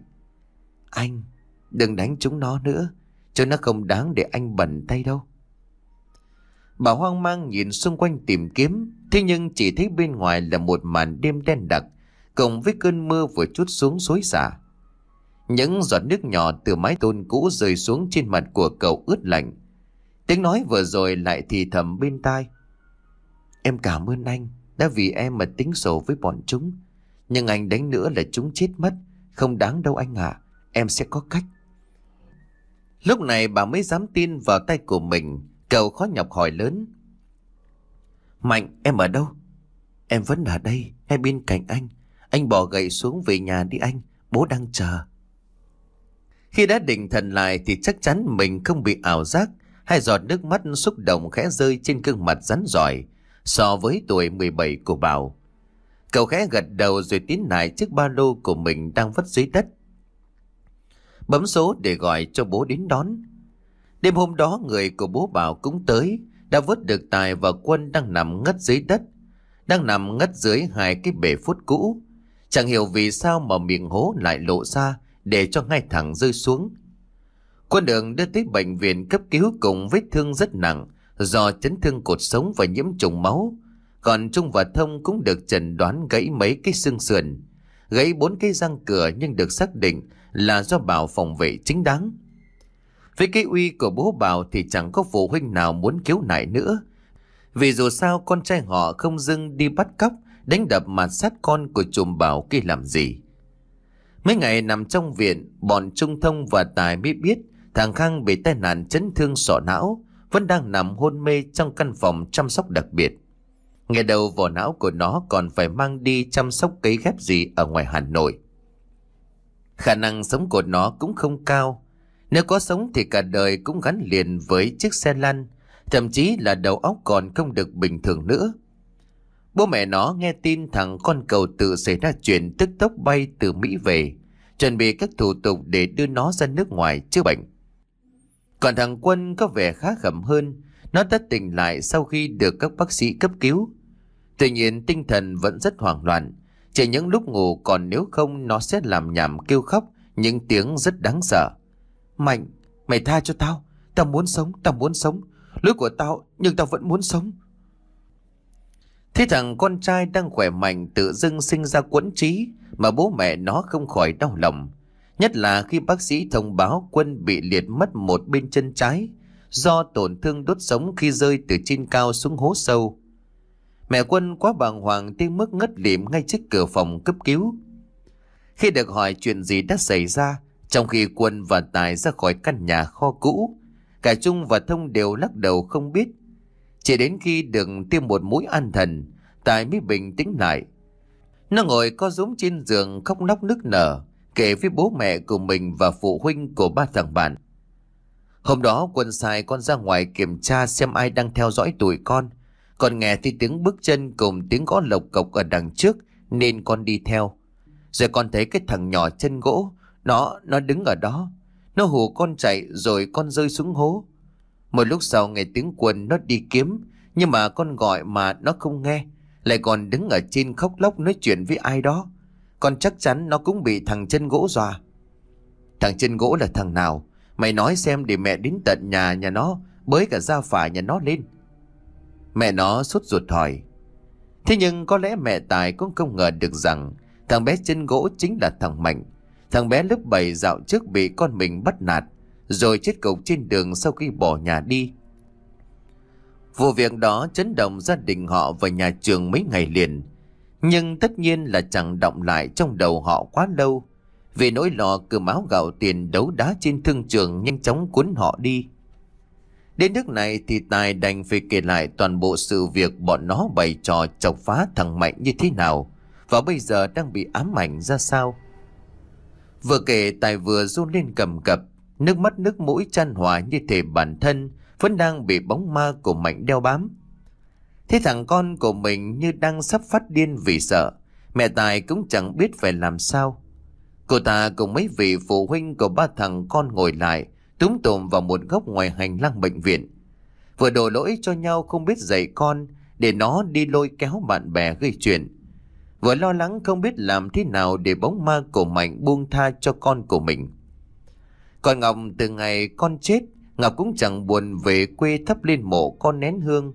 Anh, đừng đánh chúng nó nữa, cho nó không đáng để anh bẩn tay đâu. Bà hoang mang nhìn xung quanh tìm kiếm, thế nhưng chỉ thấy bên ngoài là một màn đêm đen đặc, cộng với cơn mưa vừa chút xuống suối xả. Những giọt nước nhỏ từ mái tôn cũ rơi xuống trên mặt của cậu ướt lạnh. Tiếng nói vừa rồi lại thì thầm bên tai. Em cảm ơn anh đã vì em mà tính sổ với bọn chúng. Nhưng anh đánh nữa là chúng chết mất. Không đáng đâu anh ạ. Em sẽ có cách. Lúc này bà mới dám tin vào tay của mình. Cậu khó nhọc hỏi lớn. Mạnh, em ở đâu? Em vẫn ở đây, em bên cạnh anh. Anh bỏ gậy xuống về nhà đi anh, bố đang chờ. Khi đã định thần lại thì chắc chắn mình không bị ảo giác. Hai giọt nước mắt xúc động khẽ rơi trên gương mặt rắn giỏi so với tuổi 17 của Bảo. Cậu khẽ gật đầu rồi tiến lại chiếc ba lô của mình đang vất dưới đất. Bấm số để gọi cho bố đến đón. Đêm hôm đó người của bố bảo cũng tới, đã vớt được Tài và Quân đang nằm ngất dưới đất, đang nằm ngất dưới hai cái bể phút cũ. Chẳng hiểu vì sao mà miệng hố lại lộ ra để cho ngay thẳng rơi xuống. Quân đường đưa tới bệnh viện cấp cứu cùng vết thương rất nặng do chấn thương cột sống và nhiễm trùng máu. Còn Trung và Thông cũng được chẩn đoán gãy mấy cái xương sườn, gãy bốn cái răng cửa nhưng được xác định là do bảo phòng vệ chính đáng. Với cái uy của bố bảo thì chẳng có phụ huynh nào muốn kiếu nại nữa. Vì dù sao con trai họ không dưng đi bắt cóc, đánh đập mà sát con của chùm bảo kia làm gì. Mấy ngày nằm trong viện, bọn Trung Thông và Tài mới biết thằng Khang bị tai nạn chấn thương sọ não, vẫn đang nằm hôn mê trong căn phòng chăm sóc đặc biệt. Ngày đầu vỏ não của nó còn phải mang đi chăm sóc cấy ghép gì ở ngoài Hà Nội. Khả năng sống của nó cũng không cao, nếu có sống thì cả đời cũng gắn liền với chiếc xe lăn, thậm chí là đầu óc còn không được bình thường nữa. Bố mẹ nó nghe tin thằng con cầu tự xảy ra chuyện tức tốc bay từ Mỹ về, chuẩn bị các thủ tục để đưa nó ra nước ngoài chữa bệnh. Còn thằng Quân có vẻ khá khẩm hơn, nó tất tỉnh lại sau khi được các bác sĩ cấp cứu. Tuy nhiên tinh thần vẫn rất hoảng loạn, chỉ những lúc ngủ còn nếu không nó sẽ làm nhảm kêu khóc những tiếng rất đáng sợ. Mạnh, mày tha cho tao. Tao muốn sống, tao muốn sống. Lỗi của tao, nhưng tao vẫn muốn sống. Thế thằng con trai đang khỏe mạnh tự dưng sinh ra quẫn trí mà bố mẹ nó không khỏi đau lòng. Nhất là khi bác sĩ thông báo quân bị liệt mất một bên chân trái do tổn thương đốt sống khi rơi từ trên cao xuống hố sâu. Mẹ quân quá bàng hoàng tới mức ngất lịm ngay trước cửa phòng cấp cứu. Khi được hỏi chuyện gì đã xảy ra, trong khi Quân và Tài ra khỏi căn nhà kho cũ, cả Trung và Thông đều lắc đầu không biết. Chỉ đến khi được tiêm một mũi an thần, Tài mới bình tĩnh lại. Nó ngồi co rúm trên giường khóc nóc nức nở, kể với bố mẹ của mình và phụ huynh của ba thằng bạn. Hôm đó Quân sai con ra ngoài kiểm tra xem ai đang theo dõi tuổi con. Còn nghe thì tiếng bước chân cùng tiếng gõ lộc cộc ở đằng trước nên con đi theo. Rồi con thấy cái thằng nhỏ chân gỗ nó, nó đứng ở đó. Nó hù con chạy rồi con rơi xuống hố. Một lúc sau nghe tiếng quần nó đi kiếm, nhưng mà con gọi mà nó không nghe. Lại còn đứng ở trên khóc lóc nói chuyện với ai đó. Con chắc chắn nó cũng bị thằng chân gỗ dọa. Thằng chân gỗ là thằng nào? Mày nói xem để mẹ đến tận nhà nhà nó, bới cả ra phải nhà nó lên. Mẹ nó sốt ruột hỏi. Thế nhưng có lẽ mẹ Tài cũng không ngờ được rằng thằng bé chân gỗ chính là thằng Mạnh Thằng bé lớp 7 dạo trước bị con mình bắt nạt, rồi chết cục trên đường sau khi bỏ nhà đi. Vụ việc đó chấn động gia đình họ và nhà trường mấy ngày liền. Nhưng tất nhiên là chẳng động lại trong đầu họ quá lâu. Vì nỗi lo cơm máu gạo tiền đấu đá trên thương trường nhanh chóng cuốn họ đi. Đến nước này thì Tài đành phải kể lại toàn bộ sự việc bọn nó bày trò chọc phá thằng Mạnh như thế nào và bây giờ đang bị ám ảnh ra sao. Vừa kể Tài vừa run lên cầm cập, nước mắt nước mũi chăn hòa như thể bản thân vẫn đang bị bóng ma của Mạnh đeo bám. Thế thằng con của mình như đang sắp phát điên vì sợ, mẹ Tài cũng chẳng biết phải làm sao. Cô ta cùng mấy vị phụ huynh của ba thằng con ngồi lại, túm tùm vào một góc ngoài hành lang bệnh viện. Vừa đổ lỗi cho nhau không biết dạy con, để nó đi lôi kéo bạn bè gây chuyện vừa lo lắng không biết làm thế nào để bóng ma của Mạnh buông tha cho con của mình. Còn Ngọc từ ngày con chết, Ngọc cũng chẳng buồn về quê thấp lên mộ con nén hương,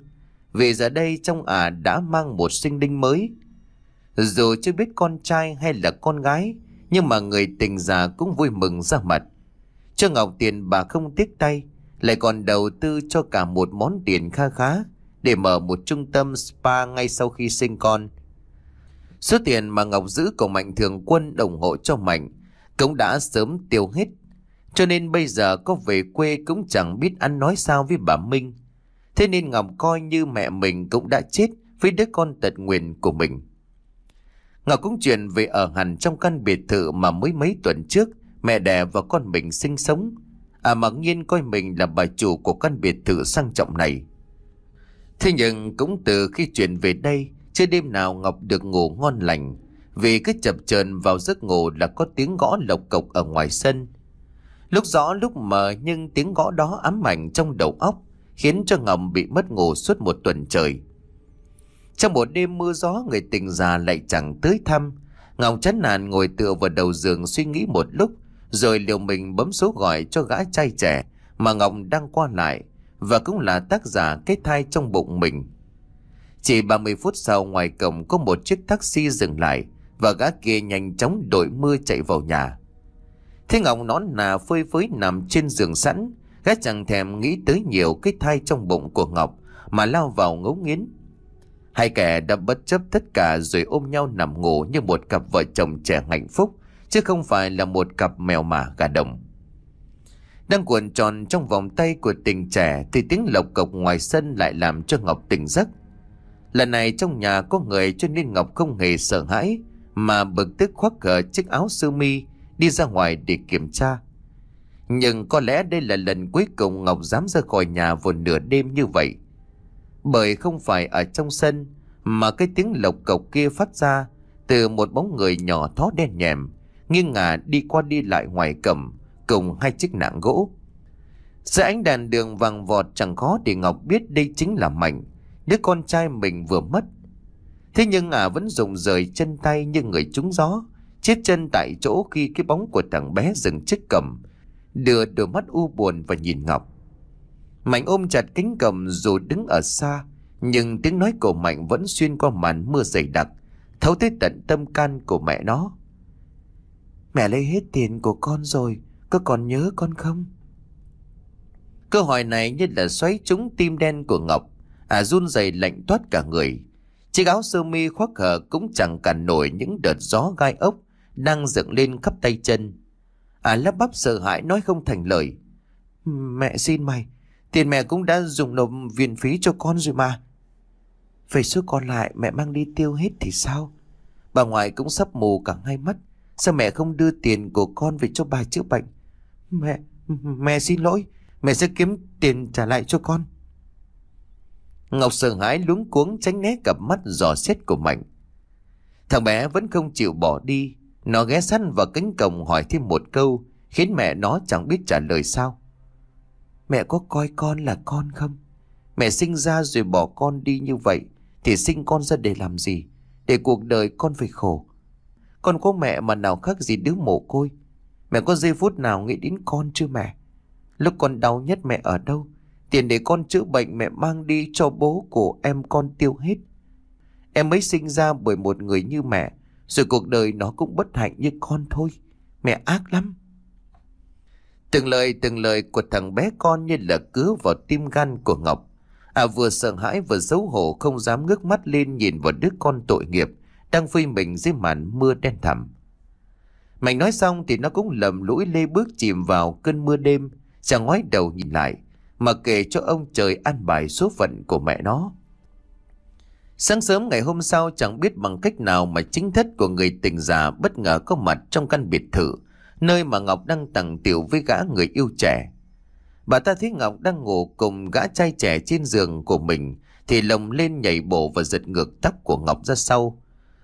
vì giờ đây trong ả đã mang một sinh linh mới. Dù chưa biết con trai hay là con gái, nhưng mà người tình già cũng vui mừng ra mặt. Cho Ngọc tiền bà không tiếc tay, lại còn đầu tư cho cả một món tiền kha khá để mở một trung tâm spa ngay sau khi sinh con – Số tiền mà Ngọc giữ của Mạnh Thường Quân đồng hộ cho Mạnh cũng đã sớm tiêu hết. Cho nên bây giờ có về quê cũng chẳng biết ăn nói sao với bà Minh. Thế nên Ngọc coi như mẹ mình cũng đã chết với đứa con tật nguyền của mình. Ngọc cũng chuyển về ở hẳn trong căn biệt thự mà mới mấy tuần trước mẹ đẻ và con mình sinh sống. À mặc nhiên coi mình là bà chủ của căn biệt thự sang trọng này. Thế nhưng cũng từ khi chuyển về đây, chưa đêm nào Ngọc được ngủ ngon lành Vì cứ chập chờn vào giấc ngủ là có tiếng gõ lộc cộc ở ngoài sân Lúc rõ lúc mờ nhưng tiếng gõ đó ám ảnh trong đầu óc Khiến cho Ngọc bị mất ngủ suốt một tuần trời Trong một đêm mưa gió người tình già lại chẳng tới thăm Ngọc chán nản ngồi tựa vào đầu giường suy nghĩ một lúc Rồi liều mình bấm số gọi cho gã trai trẻ Mà Ngọc đang qua lại Và cũng là tác giả kết thai trong bụng mình chỉ 30 phút sau ngoài cổng có một chiếc taxi dừng lại và gã kia nhanh chóng đội mưa chạy vào nhà. Thế Ngọc nón nà phơi phới nằm trên giường sẵn, gã chẳng thèm nghĩ tới nhiều cái thai trong bụng của Ngọc mà lao vào ngấu nghiến. Hai kẻ đã bất chấp tất cả rồi ôm nhau nằm ngủ như một cặp vợ chồng trẻ hạnh phúc, chứ không phải là một cặp mèo mả gà đồng. Đang cuộn tròn trong vòng tay của tình trẻ thì tiếng lộc cộc ngoài sân lại làm cho Ngọc tỉnh giấc. Lần này trong nhà có người cho nên Ngọc không hề sợ hãi Mà bực tức khoác cờ chiếc áo sơ mi Đi ra ngoài để kiểm tra Nhưng có lẽ đây là lần cuối cùng Ngọc dám ra khỏi nhà vào nửa đêm như vậy Bởi không phải ở trong sân Mà cái tiếng lộc cộc kia phát ra Từ một bóng người nhỏ thó đen nhèm Nghiêng ngả đi qua đi lại ngoài cầm Cùng hai chiếc nạng gỗ Giữa ánh đèn đường vàng vọt chẳng khó để Ngọc biết đây chính là Mạnh đứa con trai mình vừa mất. Thế nhưng ả à vẫn dùng rời chân tay như người trúng gió, chết chân tại chỗ khi cái bóng của thằng bé dừng chiếc cầm, đưa đôi mắt u buồn và nhìn Ngọc. Mạnh ôm chặt cánh cầm dù đứng ở xa, nhưng tiếng nói của Mạnh vẫn xuyên qua màn mưa dày đặc, thấu tới tận tâm can của mẹ nó. Mẹ lấy hết tiền của con rồi, có còn nhớ con không? Câu hỏi này như là xoáy trúng tim đen của Ngọc à run dày lạnh toát cả người. Chiếc áo sơ mi khoác hờ cũng chẳng cản nổi những đợt gió gai ốc đang dựng lên khắp tay chân. À lắp bắp sợ hãi nói không thành lời. Mẹ xin mày, tiền mẹ cũng đã dùng nộp viện phí cho con rồi mà. Về số còn lại mẹ mang đi tiêu hết thì sao? Bà ngoại cũng sắp mù cả hai mắt. Sao mẹ không đưa tiền của con về cho bà chữa bệnh? Mẹ, mẹ xin lỗi, mẹ sẽ kiếm tiền trả lại cho con. Ngọc sợ hãi luống cuống tránh né cặp mắt dò xét của Mạnh. Thằng bé vẫn không chịu bỏ đi. Nó ghé sát vào cánh cổng hỏi thêm một câu, khiến mẹ nó chẳng biết trả lời sao. Mẹ có coi con là con không? Mẹ sinh ra rồi bỏ con đi như vậy, thì sinh con ra để làm gì? Để cuộc đời con phải khổ. Con có mẹ mà nào khác gì đứa mồ côi. Mẹ có giây phút nào nghĩ đến con chưa mẹ? Lúc con đau nhất mẹ ở đâu? Tiền để con chữa bệnh mẹ mang đi cho bố của em con tiêu hết. Em mới sinh ra bởi một người như mẹ, rồi cuộc đời nó cũng bất hạnh như con thôi. Mẹ ác lắm. Từng lời từng lời của thằng bé con như là cứa vào tim gan của Ngọc. À vừa sợ hãi vừa xấu hổ không dám ngước mắt lên nhìn vào đứa con tội nghiệp đang phi mình dưới màn mưa đen thẳm. Mạnh nói xong thì nó cũng lầm lũi lê bước chìm vào cơn mưa đêm, chẳng ngoái đầu nhìn lại. Mà kể cho ông trời an bài số phận của mẹ nó Sáng sớm ngày hôm sau chẳng biết bằng cách nào mà chính thất của người tình già bất ngờ có mặt trong căn biệt thự, nơi mà Ngọc đang tặng tiểu với gã người yêu trẻ. Bà ta thấy Ngọc đang ngủ cùng gã trai trẻ trên giường của mình, thì lồng lên nhảy bổ và giật ngược tóc của Ngọc ra sau.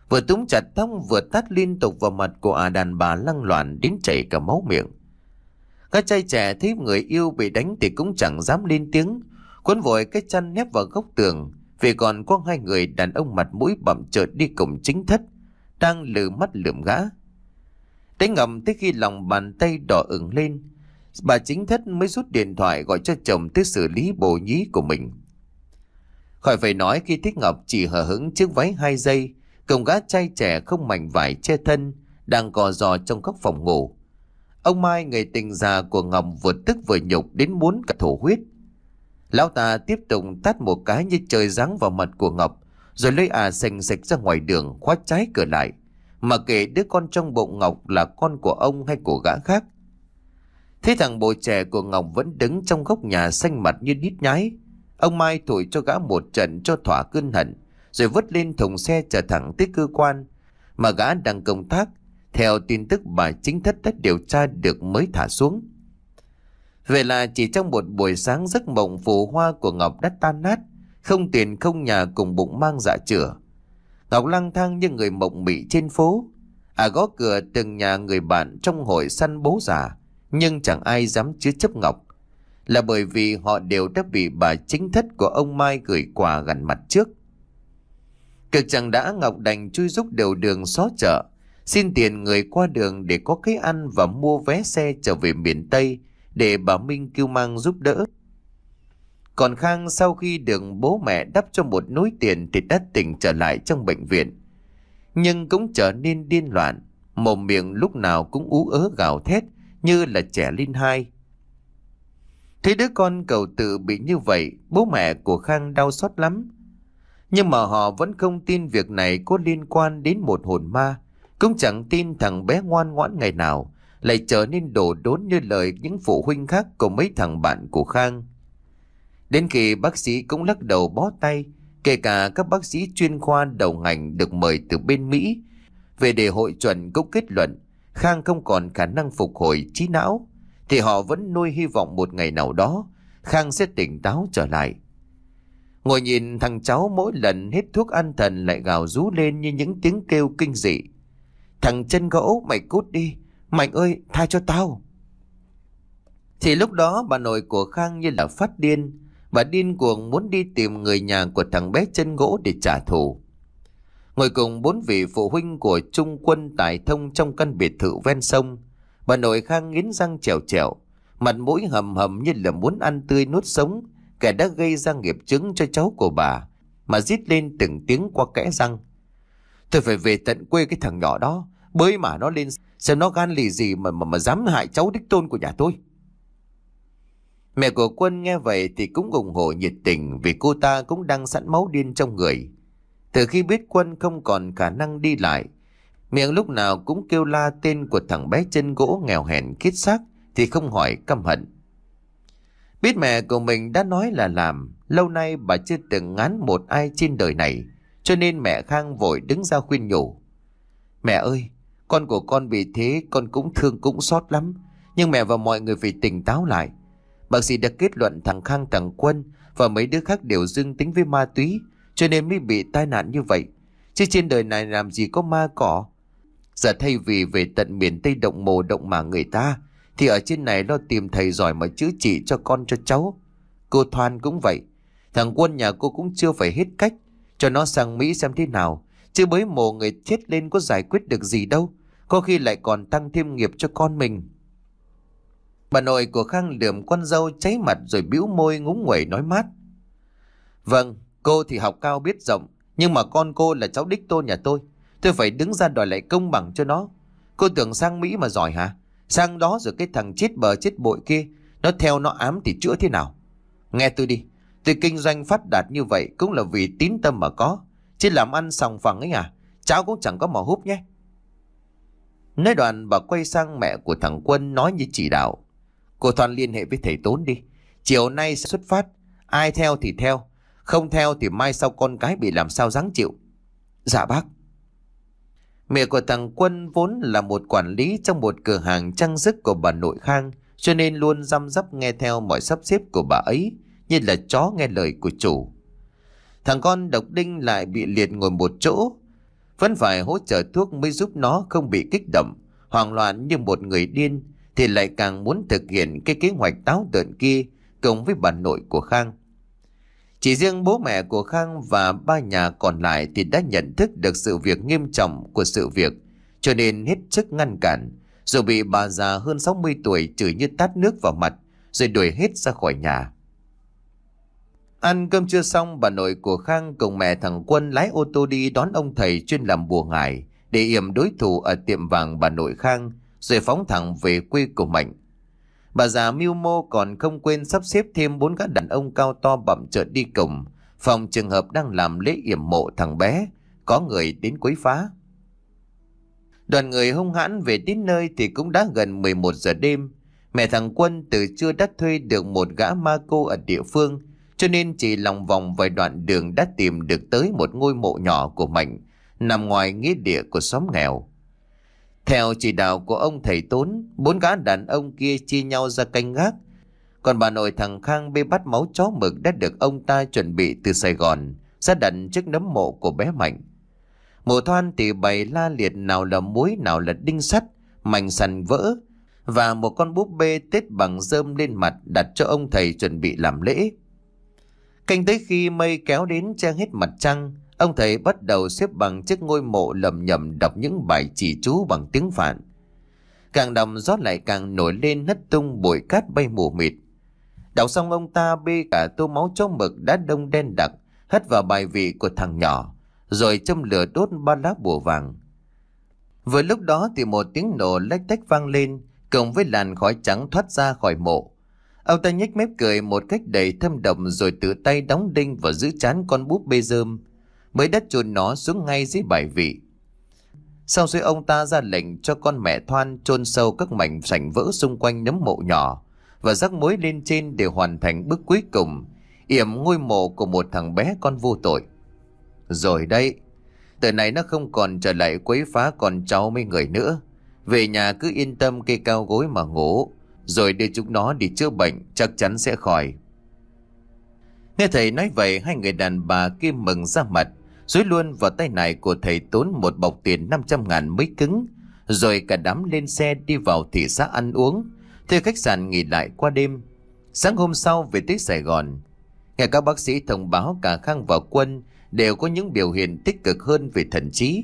Vừa túm chặt tóc vừa tát liên tục vào mặt của à đàn bà lăng loạn đến chảy cả máu miệng. Các trai trẻ thấy người yêu bị đánh thì cũng chẳng dám lên tiếng. Cuốn vội cái chăn nếp vào góc tường. Vì còn có hai người đàn ông mặt mũi bậm trợt đi cùng chính thất. Đang lừ mắt lườm gã. Đánh ngầm tới khi lòng bàn tay đỏ ửng lên. Bà chính thất mới rút điện thoại gọi cho chồng tới xử lý bồ nhí của mình. Khỏi phải nói khi Thích Ngọc chỉ hờ hững chiếc váy hai giây, cùng gã trai trẻ không mảnh vải che thân, đang cò giò trong góc phòng ngủ. Ông Mai người tình già của Ngọc vừa tức vừa nhục đến muốn cả thổ huyết. Lão ta tiếp tục tát một cái như trời giáng vào mặt của Ngọc, rồi lấy à xanh sạch ra ngoài đường khóa trái cửa lại. Mà kể đứa con trong bụng Ngọc là con của ông hay của gã khác. Thế thằng bồ trẻ của Ngọc vẫn đứng trong góc nhà xanh mặt như đít nhái. Ông Mai thổi cho gã một trận cho thỏa cơn hận, rồi vứt lên thùng xe chở thẳng tới cơ quan. Mà gã đang công tác, theo tin tức bà chính thất đã điều tra được mới thả xuống. Vậy là chỉ trong một buổi sáng giấc mộng phù hoa của Ngọc đã tan nát, không tiền không nhà cùng bụng mang dạ chữa. Ngọc lang thang như người mộng mị trên phố, à gõ cửa từng nhà người bạn trong hội săn bố già, nhưng chẳng ai dám chứa chấp Ngọc. Là bởi vì họ đều đã bị bà chính thất của ông Mai gửi quà gần mặt trước. Cực chẳng đã Ngọc đành chui giúp đều đường xó chợ, Xin tiền người qua đường để có cái ăn và mua vé xe trở về miền Tây để bà Minh kêu mang giúp đỡ. Còn Khang sau khi được bố mẹ đắp cho một núi tiền thì đã tỉnh trở lại trong bệnh viện. Nhưng cũng trở nên điên loạn, mồm miệng lúc nào cũng ú ớ gào thét như là trẻ linh hai. Thấy đứa con cầu tự bị như vậy, bố mẹ của Khang đau xót lắm. Nhưng mà họ vẫn không tin việc này có liên quan đến một hồn ma cũng chẳng tin thằng bé ngoan ngoãn ngày nào lại trở nên đổ đốn như lời những phụ huynh khác của mấy thằng bạn của Khang. Đến khi bác sĩ cũng lắc đầu bó tay, kể cả các bác sĩ chuyên khoa đầu ngành được mời từ bên Mỹ, về để hội chuẩn cũng kết luận Khang không còn khả năng phục hồi trí não, thì họ vẫn nuôi hy vọng một ngày nào đó Khang sẽ tỉnh táo trở lại. Ngồi nhìn thằng cháu mỗi lần hết thuốc an thần lại gào rú lên như những tiếng kêu kinh dị. Thằng chân gỗ mày cút đi Mạnh ơi tha cho tao Thì lúc đó bà nội của Khang như là phát điên Bà điên cuồng muốn đi tìm người nhà của thằng bé chân gỗ để trả thù Ngồi cùng bốn vị phụ huynh của trung quân tại thông trong căn biệt thự ven sông Bà nội Khang nghiến răng trèo trèo Mặt mũi hầm hầm như là muốn ăn tươi nuốt sống Kẻ đã gây ra nghiệp chứng cho cháu của bà Mà rít lên từng tiếng qua kẽ răng Tôi phải về tận quê cái thằng nhỏ đó, bới mà nó lên xem nó gan lì gì mà mà mà dám hại cháu đích tôn của nhà tôi. Mẹ của Quân nghe vậy thì cũng ủng hộ nhiệt tình vì cô ta cũng đang sẵn máu điên trong người. Từ khi biết Quân không còn khả năng đi lại, miệng lúc nào cũng kêu la tên của thằng bé chân gỗ nghèo hèn kiết xác thì không hỏi căm hận. Biết mẹ của mình đã nói là làm, lâu nay bà chưa từng ngán một ai trên đời này. Cho nên mẹ Khang vội đứng ra khuyên nhủ. Mẹ ơi, con của con bị thế con cũng thương cũng xót lắm. Nhưng mẹ và mọi người phải tỉnh táo lại. Bác sĩ đã kết luận thằng Khang thằng Quân và mấy đứa khác đều dương tính với ma túy. Cho nên mới bị tai nạn như vậy. Chứ trên đời này làm gì có ma cỏ. Giờ thay vì về tận miền Tây động mồ động mà người ta thì ở trên này lo tìm thầy giỏi mà chữa trị cho con cho cháu. Cô Thoan cũng vậy. Thằng quân nhà cô cũng chưa phải hết cách cho nó sang Mỹ xem thế nào Chứ bới mồ người chết lên có giải quyết được gì đâu Có khi lại còn tăng thêm nghiệp cho con mình Bà nội của Khang lườm con dâu cháy mặt rồi bĩu môi ngúng nguẩy nói mát Vâng, cô thì học cao biết rộng Nhưng mà con cô là cháu đích tôn nhà tôi Tôi phải đứng ra đòi lại công bằng cho nó Cô tưởng sang Mỹ mà giỏi hả Sang đó rồi cái thằng chết bờ chết bội kia Nó theo nó ám thì chữa thế nào Nghe tôi đi Tôi kinh doanh phát đạt như vậy cũng là vì tín tâm mà có. Chứ làm ăn sòng phẳng ấy à, cháu cũng chẳng có mò húp nhé. Nói đoạn bà quay sang mẹ của thằng Quân nói như chỉ đạo. Cô thoan liên hệ với thầy Tốn đi. Chiều nay sẽ xuất phát, ai theo thì theo, không theo thì mai sau con cái bị làm sao dáng chịu. Dạ bác. Mẹ của thằng Quân vốn là một quản lý trong một cửa hàng trang sức của bà nội Khang, cho nên luôn răm rắp nghe theo mọi sắp xếp của bà ấy như là chó nghe lời của chủ. Thằng con độc đinh lại bị liệt ngồi một chỗ, vẫn phải hỗ trợ thuốc mới giúp nó không bị kích động, hoang loạn như một người điên thì lại càng muốn thực hiện cái kế hoạch táo tợn kia cùng với bà nội của Khang. Chỉ riêng bố mẹ của Khang và ba nhà còn lại thì đã nhận thức được sự việc nghiêm trọng của sự việc, cho nên hết sức ngăn cản, rồi bị bà già hơn 60 tuổi chửi như tát nước vào mặt, rồi đuổi hết ra khỏi nhà. Ăn cơm chưa xong bà nội của Khang cùng mẹ thằng Quân lái ô tô đi đón ông thầy chuyên làm bùa ngải để yểm đối thủ ở tiệm vàng bà nội Khang rồi phóng thẳng về quê của mình. Bà già mưu mô còn không quên sắp xếp thêm bốn gã đàn ông cao to bậm trợn đi cùng phòng trường hợp đang làm lễ yểm mộ thằng bé có người đến quấy phá. Đoàn người hung hãn về đến nơi thì cũng đã gần 11 giờ đêm. Mẹ thằng Quân từ chưa đắt thuê được một gã ma cô ở địa phương cho nên chỉ lòng vòng vài đoạn đường đã tìm được tới một ngôi mộ nhỏ của Mạnh, nằm ngoài nghĩa địa của xóm nghèo. Theo chỉ đạo của ông thầy Tốn, bốn gã đàn ông kia chia nhau ra canh gác. Còn bà nội thằng Khang bê bắt máu chó mực đã được ông ta chuẩn bị từ Sài Gòn, ra đặt trước nấm mộ của bé Mạnh. Mộ thoan thì bày la liệt nào là muối nào là đinh sắt, mảnh sàn vỡ, và một con búp bê tết bằng rơm lên mặt đặt cho ông thầy chuẩn bị làm lễ. Canh tới khi mây kéo đến che hết mặt trăng, ông thầy bắt đầu xếp bằng chiếc ngôi mộ lầm nhầm đọc những bài chỉ chú bằng tiếng phạn. Càng đầm gió lại càng nổi lên hất tung bụi cát bay mù mịt. Đọc xong ông ta bê cả tô máu chó mực đã đông đen đặc, hất vào bài vị của thằng nhỏ, rồi châm lửa đốt ba lá bùa vàng. Vừa lúc đó thì một tiếng nổ lách tách vang lên, cộng với làn khói trắng thoát ra khỏi mộ. Ông ta nhếch mép cười một cách đầy thâm đậm rồi tự tay đóng đinh và giữ chán con búp bê rơm. Mới đất chôn nó xuống ngay dưới bài vị. Sau rồi ông ta ra lệnh cho con mẹ thoan chôn sâu các mảnh sảnh vỡ xung quanh nấm mộ nhỏ và rắc mối lên trên để hoàn thành bước cuối cùng, yểm ngôi mộ của một thằng bé con vô tội. Rồi đây, từ này nó không còn trở lại quấy phá con cháu mấy người nữa. Về nhà cứ yên tâm kê cao gối mà ngủ, rồi đưa chúng nó đi chữa bệnh chắc chắn sẽ khỏi Nghe thầy nói vậy hai người đàn bà kia mừng ra mặt Dối luôn vào tay này của thầy tốn một bọc tiền 500 ngàn mới cứng Rồi cả đám lên xe đi vào thị xã ăn uống Thuê khách sạn nghỉ lại qua đêm Sáng hôm sau về tới Sài Gòn Nghe các bác sĩ thông báo cả Khang và Quân Đều có những biểu hiện tích cực hơn về thần trí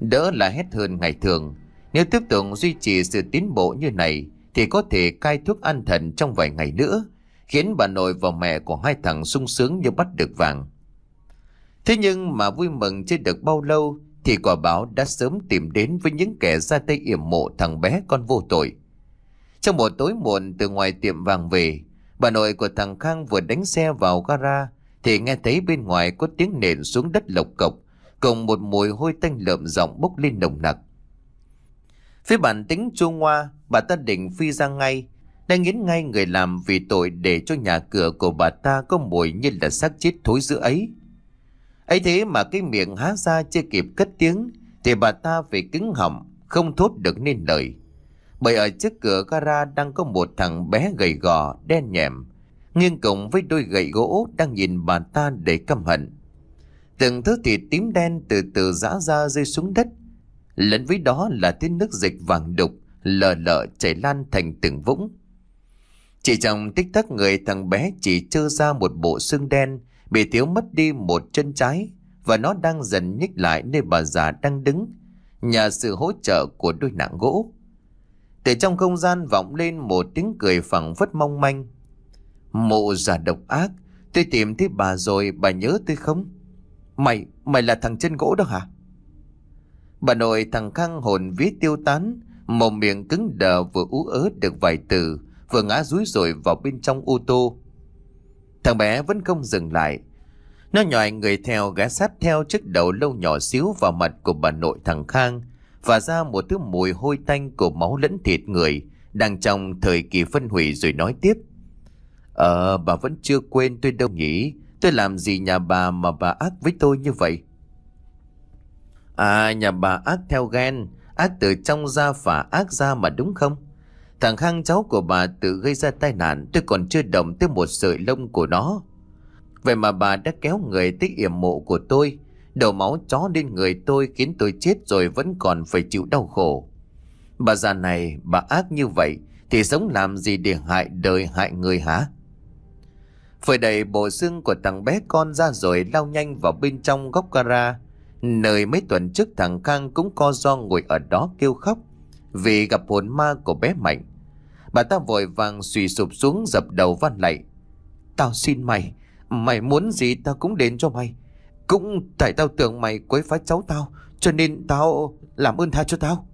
Đỡ là hết hơn ngày thường Nếu tiếp tục duy trì sự tiến bộ như này thì có thể cai thuốc an thần trong vài ngày nữa, khiến bà nội và mẹ của hai thằng sung sướng như bắt được vàng. Thế nhưng mà vui mừng chưa được bao lâu thì quả báo đã sớm tìm đến với những kẻ ra tay yểm mộ thằng bé con vô tội. Trong một tối muộn từ ngoài tiệm vàng về, bà nội của thằng Khang vừa đánh xe vào gara thì nghe thấy bên ngoài có tiếng nền xuống đất lộc cộc cùng một mùi hôi tanh lợm giọng bốc lên nồng nặc. Với bản tính chua ngoa, bà ta định phi ra ngay, đang nghiến ngay người làm vì tội để cho nhà cửa của bà ta có mùi như là xác chết thối giữa ấy. ấy thế mà cái miệng há ra chưa kịp cất tiếng, thì bà ta phải cứng họng, không thốt được nên lời. Bởi ở trước cửa gara đang có một thằng bé gầy gò, đen nhẹm, nghiêng cổng với đôi gậy gỗ đang nhìn bà ta để căm hận. Từng thứ thịt tím đen từ từ rã ra rơi xuống đất, lẫn với đó là tiếng nước dịch vàng đục lờ lợ chảy lan thành từng vũng. Chỉ trong tích tắc người thằng bé chỉ trơ ra một bộ xương đen, bị thiếu mất đi một chân trái và nó đang dần nhích lại nơi bà già đang đứng, nhờ sự hỗ trợ của đôi nạng gỗ. Từ trong không gian vọng lên một tiếng cười phẳng phất mong manh. Mộ già độc ác, tôi tìm thấy bà rồi, bà nhớ tôi không? Mày, mày là thằng chân gỗ đó hả? Bà nội thằng Khang hồn vía tiêu tán, mồm miệng cứng đờ vừa ú ớ được vài từ, vừa ngã rúi rồi vào bên trong ô tô. Thằng bé vẫn không dừng lại. Nó nhòi người theo gá sát theo chiếc đầu lâu nhỏ xíu vào mặt của bà nội thằng Khang và ra một thứ mùi hôi tanh của máu lẫn thịt người đang trong thời kỳ phân hủy rồi nói tiếp. Ờ, bà vẫn chưa quên tôi đâu nhỉ. Tôi làm gì nhà bà mà bà ác với tôi như vậy? À nhà bà ác theo ghen Ác từ trong ra và ác ra mà đúng không Thằng Khang cháu của bà tự gây ra tai nạn Tôi còn chưa động tới một sợi lông của nó Vậy mà bà đã kéo người tới yểm mộ của tôi Đổ máu chó lên người tôi Khiến tôi chết rồi vẫn còn phải chịu đau khổ Bà già này bà ác như vậy Thì sống làm gì để hại đời hại người hả Phơi đầy bộ xương của thằng bé con ra rồi lao nhanh vào bên trong góc gara Nơi mấy tuần trước thằng Khang cũng co do ngồi ở đó kêu khóc Vì gặp hồn ma của bé Mạnh Bà ta vội vàng suy sụp xuống dập đầu van lạy Tao xin mày Mày muốn gì tao cũng đến cho mày Cũng tại tao tưởng mày quấy phá cháu tao Cho nên tao làm ơn tha cho tao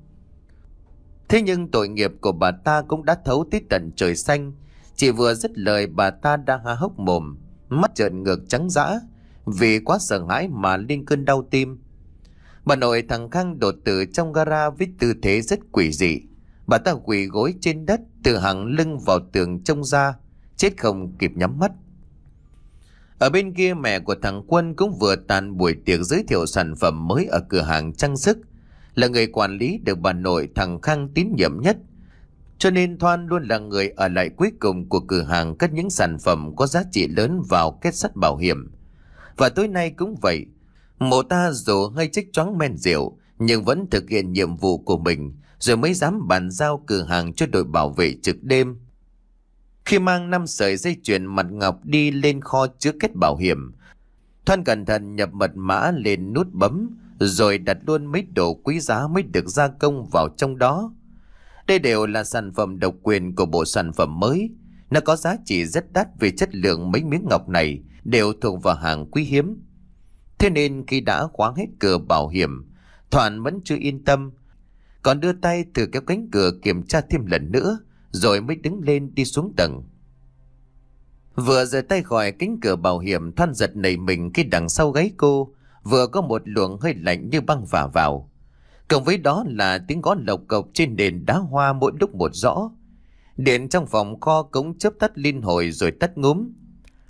Thế nhưng tội nghiệp của bà ta cũng đã thấu tít tận trời xanh Chỉ vừa dứt lời bà ta đang há hốc mồm Mắt trợn ngược trắng dã vì quá sợ hãi mà lên cơn đau tim. Bà nội thằng Khang đột tử trong gara với tư thế rất quỷ dị. Bà ta quỳ gối trên đất, từ hàng lưng vào tường trông ra, chết không kịp nhắm mắt. Ở bên kia mẹ của thằng Quân cũng vừa tàn buổi tiệc giới thiệu sản phẩm mới ở cửa hàng trang sức. Là người quản lý được bà nội thằng Khang tín nhiệm nhất. Cho nên Thoan luôn là người ở lại cuối cùng của cửa hàng cất những sản phẩm có giá trị lớn vào kết sắt bảo hiểm và tối nay cũng vậy. Mộ ta dù hơi chích choáng men rượu, nhưng vẫn thực hiện nhiệm vụ của mình, rồi mới dám bàn giao cửa hàng cho đội bảo vệ trực đêm. Khi mang năm sợi dây chuyền mặt ngọc đi lên kho chứa kết bảo hiểm, Thoan cẩn thận nhập mật mã lên nút bấm, rồi đặt luôn mấy đồ quý giá mới được gia công vào trong đó. Đây đều là sản phẩm độc quyền của bộ sản phẩm mới. Nó có giá trị rất đắt về chất lượng mấy miếng ngọc này, đều thuộc vào hàng quý hiếm. Thế nên khi đã khóa hết cửa bảo hiểm, Thoản vẫn chưa yên tâm, còn đưa tay từ kéo cánh cửa kiểm tra thêm lần nữa, rồi mới đứng lên đi xuống tầng. Vừa rời tay khỏi cánh cửa bảo hiểm Thoan giật nảy mình khi đằng sau gáy cô Vừa có một luồng hơi lạnh như băng vả vào Cộng với đó là tiếng gõ lộc cộc trên nền đá hoa mỗi lúc một rõ Điện trong phòng kho cũng chớp tắt liên hồi rồi tắt ngúm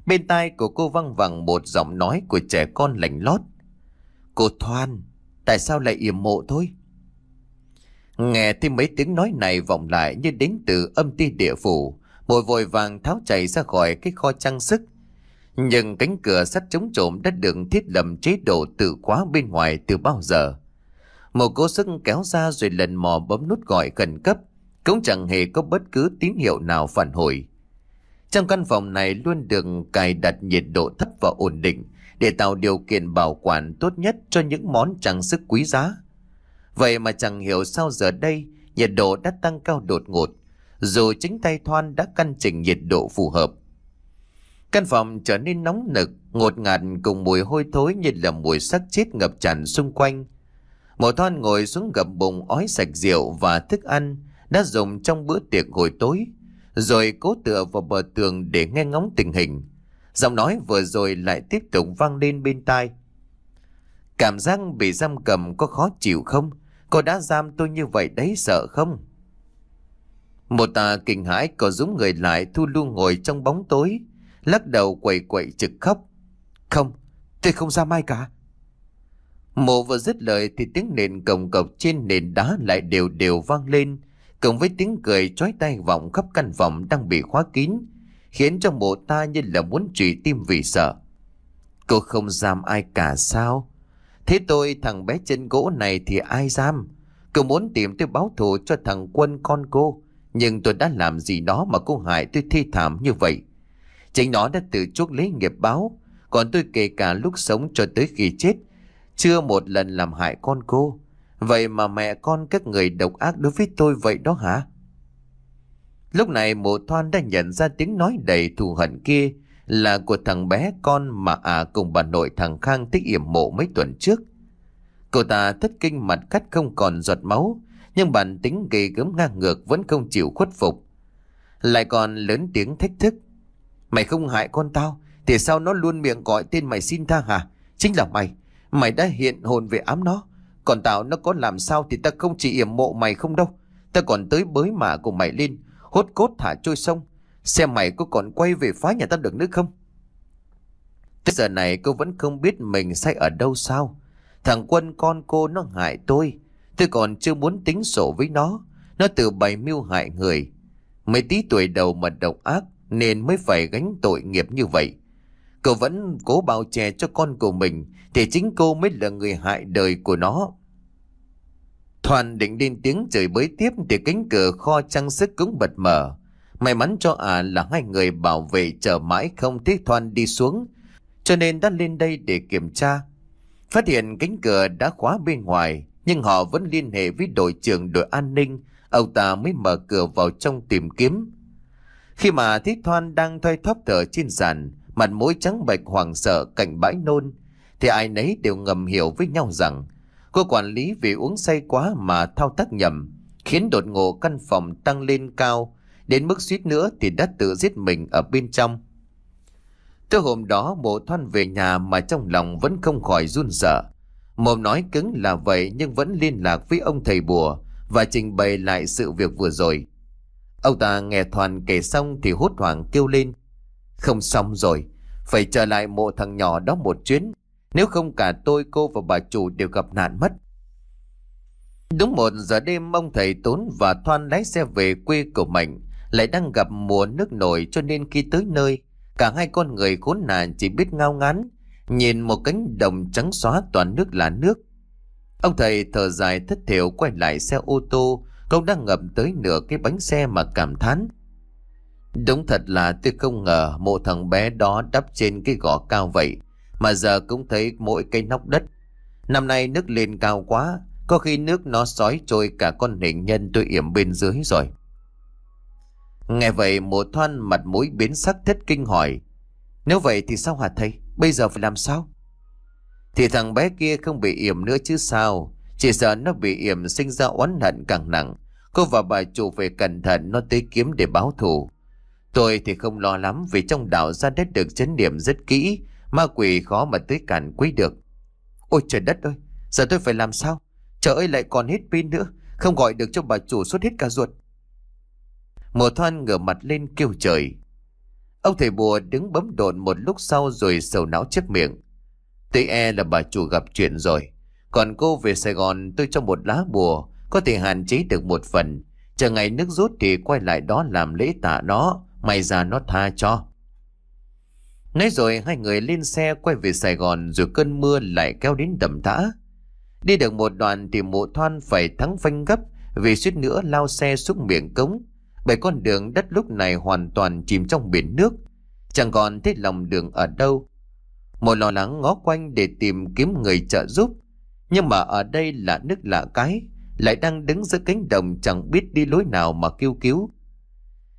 Bên tai của cô văng vẳng một giọng nói của trẻ con lạnh lót. Cô Thoan, tại sao lại yểm mộ thôi? Nghe thêm mấy tiếng nói này vọng lại như đến từ âm ti địa phủ, bồi vội vàng tháo chạy ra khỏi cái kho trang sức. Nhưng cánh cửa sắt chống trộm đã được thiết lầm chế độ tự khóa bên ngoài từ bao giờ. Một cô sức kéo ra rồi lần mò bấm nút gọi khẩn cấp, cũng chẳng hề có bất cứ tín hiệu nào phản hồi. Trong căn phòng này luôn được cài đặt nhiệt độ thấp và ổn định để tạo điều kiện bảo quản tốt nhất cho những món trang sức quý giá. Vậy mà chẳng hiểu sao giờ đây nhiệt độ đã tăng cao đột ngột, dù chính tay Thoan đã căn chỉnh nhiệt độ phù hợp. Căn phòng trở nên nóng nực, ngột ngạt cùng mùi hôi thối như là mùi xác chết ngập tràn xung quanh. Mộ Thoan ngồi xuống gầm bụng ói sạch rượu và thức ăn đã dùng trong bữa tiệc hồi tối rồi cố tựa vào bờ tường để nghe ngóng tình hình. Giọng nói vừa rồi lại tiếp tục vang lên bên tai. Cảm giác bị giam cầm có khó chịu không? Cô đã giam tôi như vậy đấy sợ không? Một tà kinh hãi có dũng người lại thu lu ngồi trong bóng tối, lắc đầu quậy quậy trực khóc. Không, tôi không ra mai cả. Mộ vừa dứt lời thì tiếng nền cồng cộc trên nền đá lại đều đều vang lên, cộng với tiếng cười chói tai vọng khắp căn phòng đang bị khóa kín, khiến cho mộ ta như là muốn trùy tim vì sợ. Cô không giam ai cả sao? Thế tôi thằng bé chân gỗ này thì ai giam? Cô muốn tìm tôi báo thù cho thằng quân con cô, nhưng tôi đã làm gì đó mà cô hại tôi thi thảm như vậy. Chính nó đã tự chuốc lấy nghiệp báo, còn tôi kể cả lúc sống cho tới khi chết, chưa một lần làm hại con cô. Vậy mà mẹ con các người độc ác đối với tôi vậy đó hả? Lúc này mộ thoan đã nhận ra tiếng nói đầy thù hận kia là của thằng bé con mà à cùng bà nội thằng Khang thích yểm mộ mấy tuần trước. Cô ta thất kinh mặt cắt không còn giọt máu, nhưng bản tính gây gớm ngang ngược vẫn không chịu khuất phục. Lại còn lớn tiếng thách thức. Mày không hại con tao, thì sao nó luôn miệng gọi tên mày xin tha hả? Chính là mày, mày đã hiện hồn về ám nó. Còn tao nó có làm sao thì ta không chỉ yểm mộ mày không đâu Ta còn tới bới mả của mày lên Hốt cốt thả trôi sông Xem mày có còn quay về phá nhà ta được nữa không Tới giờ này cô vẫn không biết mình sai ở đâu sao Thằng quân con cô nó hại tôi Tôi còn chưa muốn tính sổ với nó Nó từ bày mưu hại người Mấy tí tuổi đầu mà độc ác Nên mới phải gánh tội nghiệp như vậy Cô vẫn cố bào che cho con của mình Thì chính cô mới là người hại đời của nó Thoàn định lên tiếng trời bới tiếp Thì cánh cửa kho trang sức cũng bật mở May mắn cho à là hai người bảo vệ chờ mãi không thấy Thoàn đi xuống Cho nên đã lên đây để kiểm tra Phát hiện cánh cửa đã khóa bên ngoài Nhưng họ vẫn liên hệ với đội trưởng đội an ninh Ông ta mới mở cửa vào trong tìm kiếm Khi mà Thích Thoan đang thoai thóp thở trên sàn mặt mũi trắng bệch hoảng sợ cạnh bãi nôn, thì ai nấy đều ngầm hiểu với nhau rằng cô quản lý vì uống say quá mà thao tác nhầm, khiến đột ngột căn phòng tăng lên cao, đến mức suýt nữa thì đã tự giết mình ở bên trong. Từ hôm đó mộ thoan về nhà mà trong lòng vẫn không khỏi run sợ. Mồm nói cứng là vậy nhưng vẫn liên lạc với ông thầy bùa và trình bày lại sự việc vừa rồi. Ông ta nghe Thoàn kể xong thì hốt hoảng kêu lên. Không xong rồi, phải trở lại mộ thằng nhỏ đó một chuyến. Nếu không cả tôi, cô và bà chủ đều gặp nạn mất. Đúng một giờ đêm ông thầy Tốn và Thoan lái xe về quê của mình lại đang gặp mùa nước nổi cho nên khi tới nơi, cả hai con người khốn nạn chỉ biết ngao ngán, nhìn một cánh đồng trắng xóa toàn nước là nước. Ông thầy thở dài thất thiểu quay lại xe ô tô, cậu đang ngập tới nửa cái bánh xe mà cảm thán. Đúng thật là tôi không ngờ mộ thằng bé đó đắp trên cái gò cao vậy Mà giờ cũng thấy mỗi cây nóc đất Năm nay nước lên cao quá Có khi nước nó sói trôi cả con hình nhân tôi yểm bên dưới rồi Nghe vậy mộ thoan mặt mũi biến sắc thất kinh hỏi Nếu vậy thì sao hả thầy? Bây giờ phải làm sao? Thì thằng bé kia không bị yểm nữa chứ sao Chỉ sợ nó bị yểm sinh ra oán hận càng nặng Cô và bà chủ về cẩn thận nó tới kiếm để báo thù Tôi thì không lo lắm vì trong đạo ra đất được chấn niệm rất kỹ, ma quỷ khó mà tới cản quấy được. Ôi trời đất ơi, giờ tôi phải làm sao? Trời ơi lại còn hết pin nữa, không gọi được cho bà chủ suốt hết cả ruột. Mùa thoan ngửa mặt lên kêu trời. Ông thầy bùa đứng bấm đồn một lúc sau rồi sầu não trước miệng. Tôi e là bà chủ gặp chuyện rồi. Còn cô về Sài Gòn tôi cho một lá bùa, có thể hạn chế được một phần. Chờ ngày nước rút thì quay lại đó làm lễ tạ nó. May ra nó tha cho Nói rồi hai người lên xe quay về Sài Gòn rồi cơn mưa lại kéo đến đầm thã. Đi được một đoạn thì mộ thoan phải thắng phanh gấp vì suýt nữa lao xe xuống miệng cống. Bởi con đường đất lúc này hoàn toàn chìm trong biển nước. Chẳng còn thấy lòng đường ở đâu. Một lo lắng ngó quanh để tìm kiếm người trợ giúp. Nhưng mà ở đây là nước lạ cái, lại đang đứng giữa cánh đồng chẳng biết đi lối nào mà kêu cứu.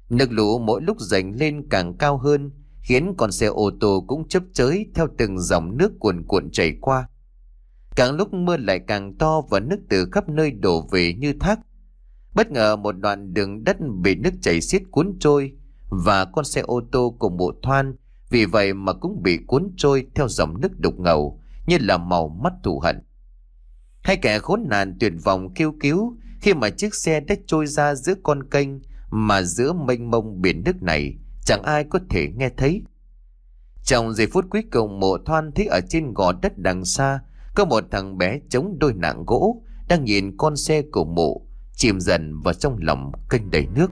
Nước lũ mỗi lúc dành lên càng cao hơn, khiến con xe ô tô cũng chấp chới theo từng dòng nước cuồn cuộn chảy qua. Càng lúc mưa lại càng to và nước từ khắp nơi đổ về như thác. Bất ngờ một đoạn đường đất bị nước chảy xiết cuốn trôi và con xe ô tô cùng bộ thoan vì vậy mà cũng bị cuốn trôi theo dòng nước đục ngầu như là màu mắt thù hận. Hai kẻ khốn nạn tuyệt vọng kêu cứu khi mà chiếc xe đã trôi ra giữa con kênh mà giữa mênh mông biển nước này chẳng ai có thể nghe thấy. Trong giây phút cuối cùng mộ thoan thấy ở trên gò đất đằng xa có một thằng bé chống đôi nạng gỗ đang nhìn con xe của mộ chìm dần vào trong lòng kênh đầy nước.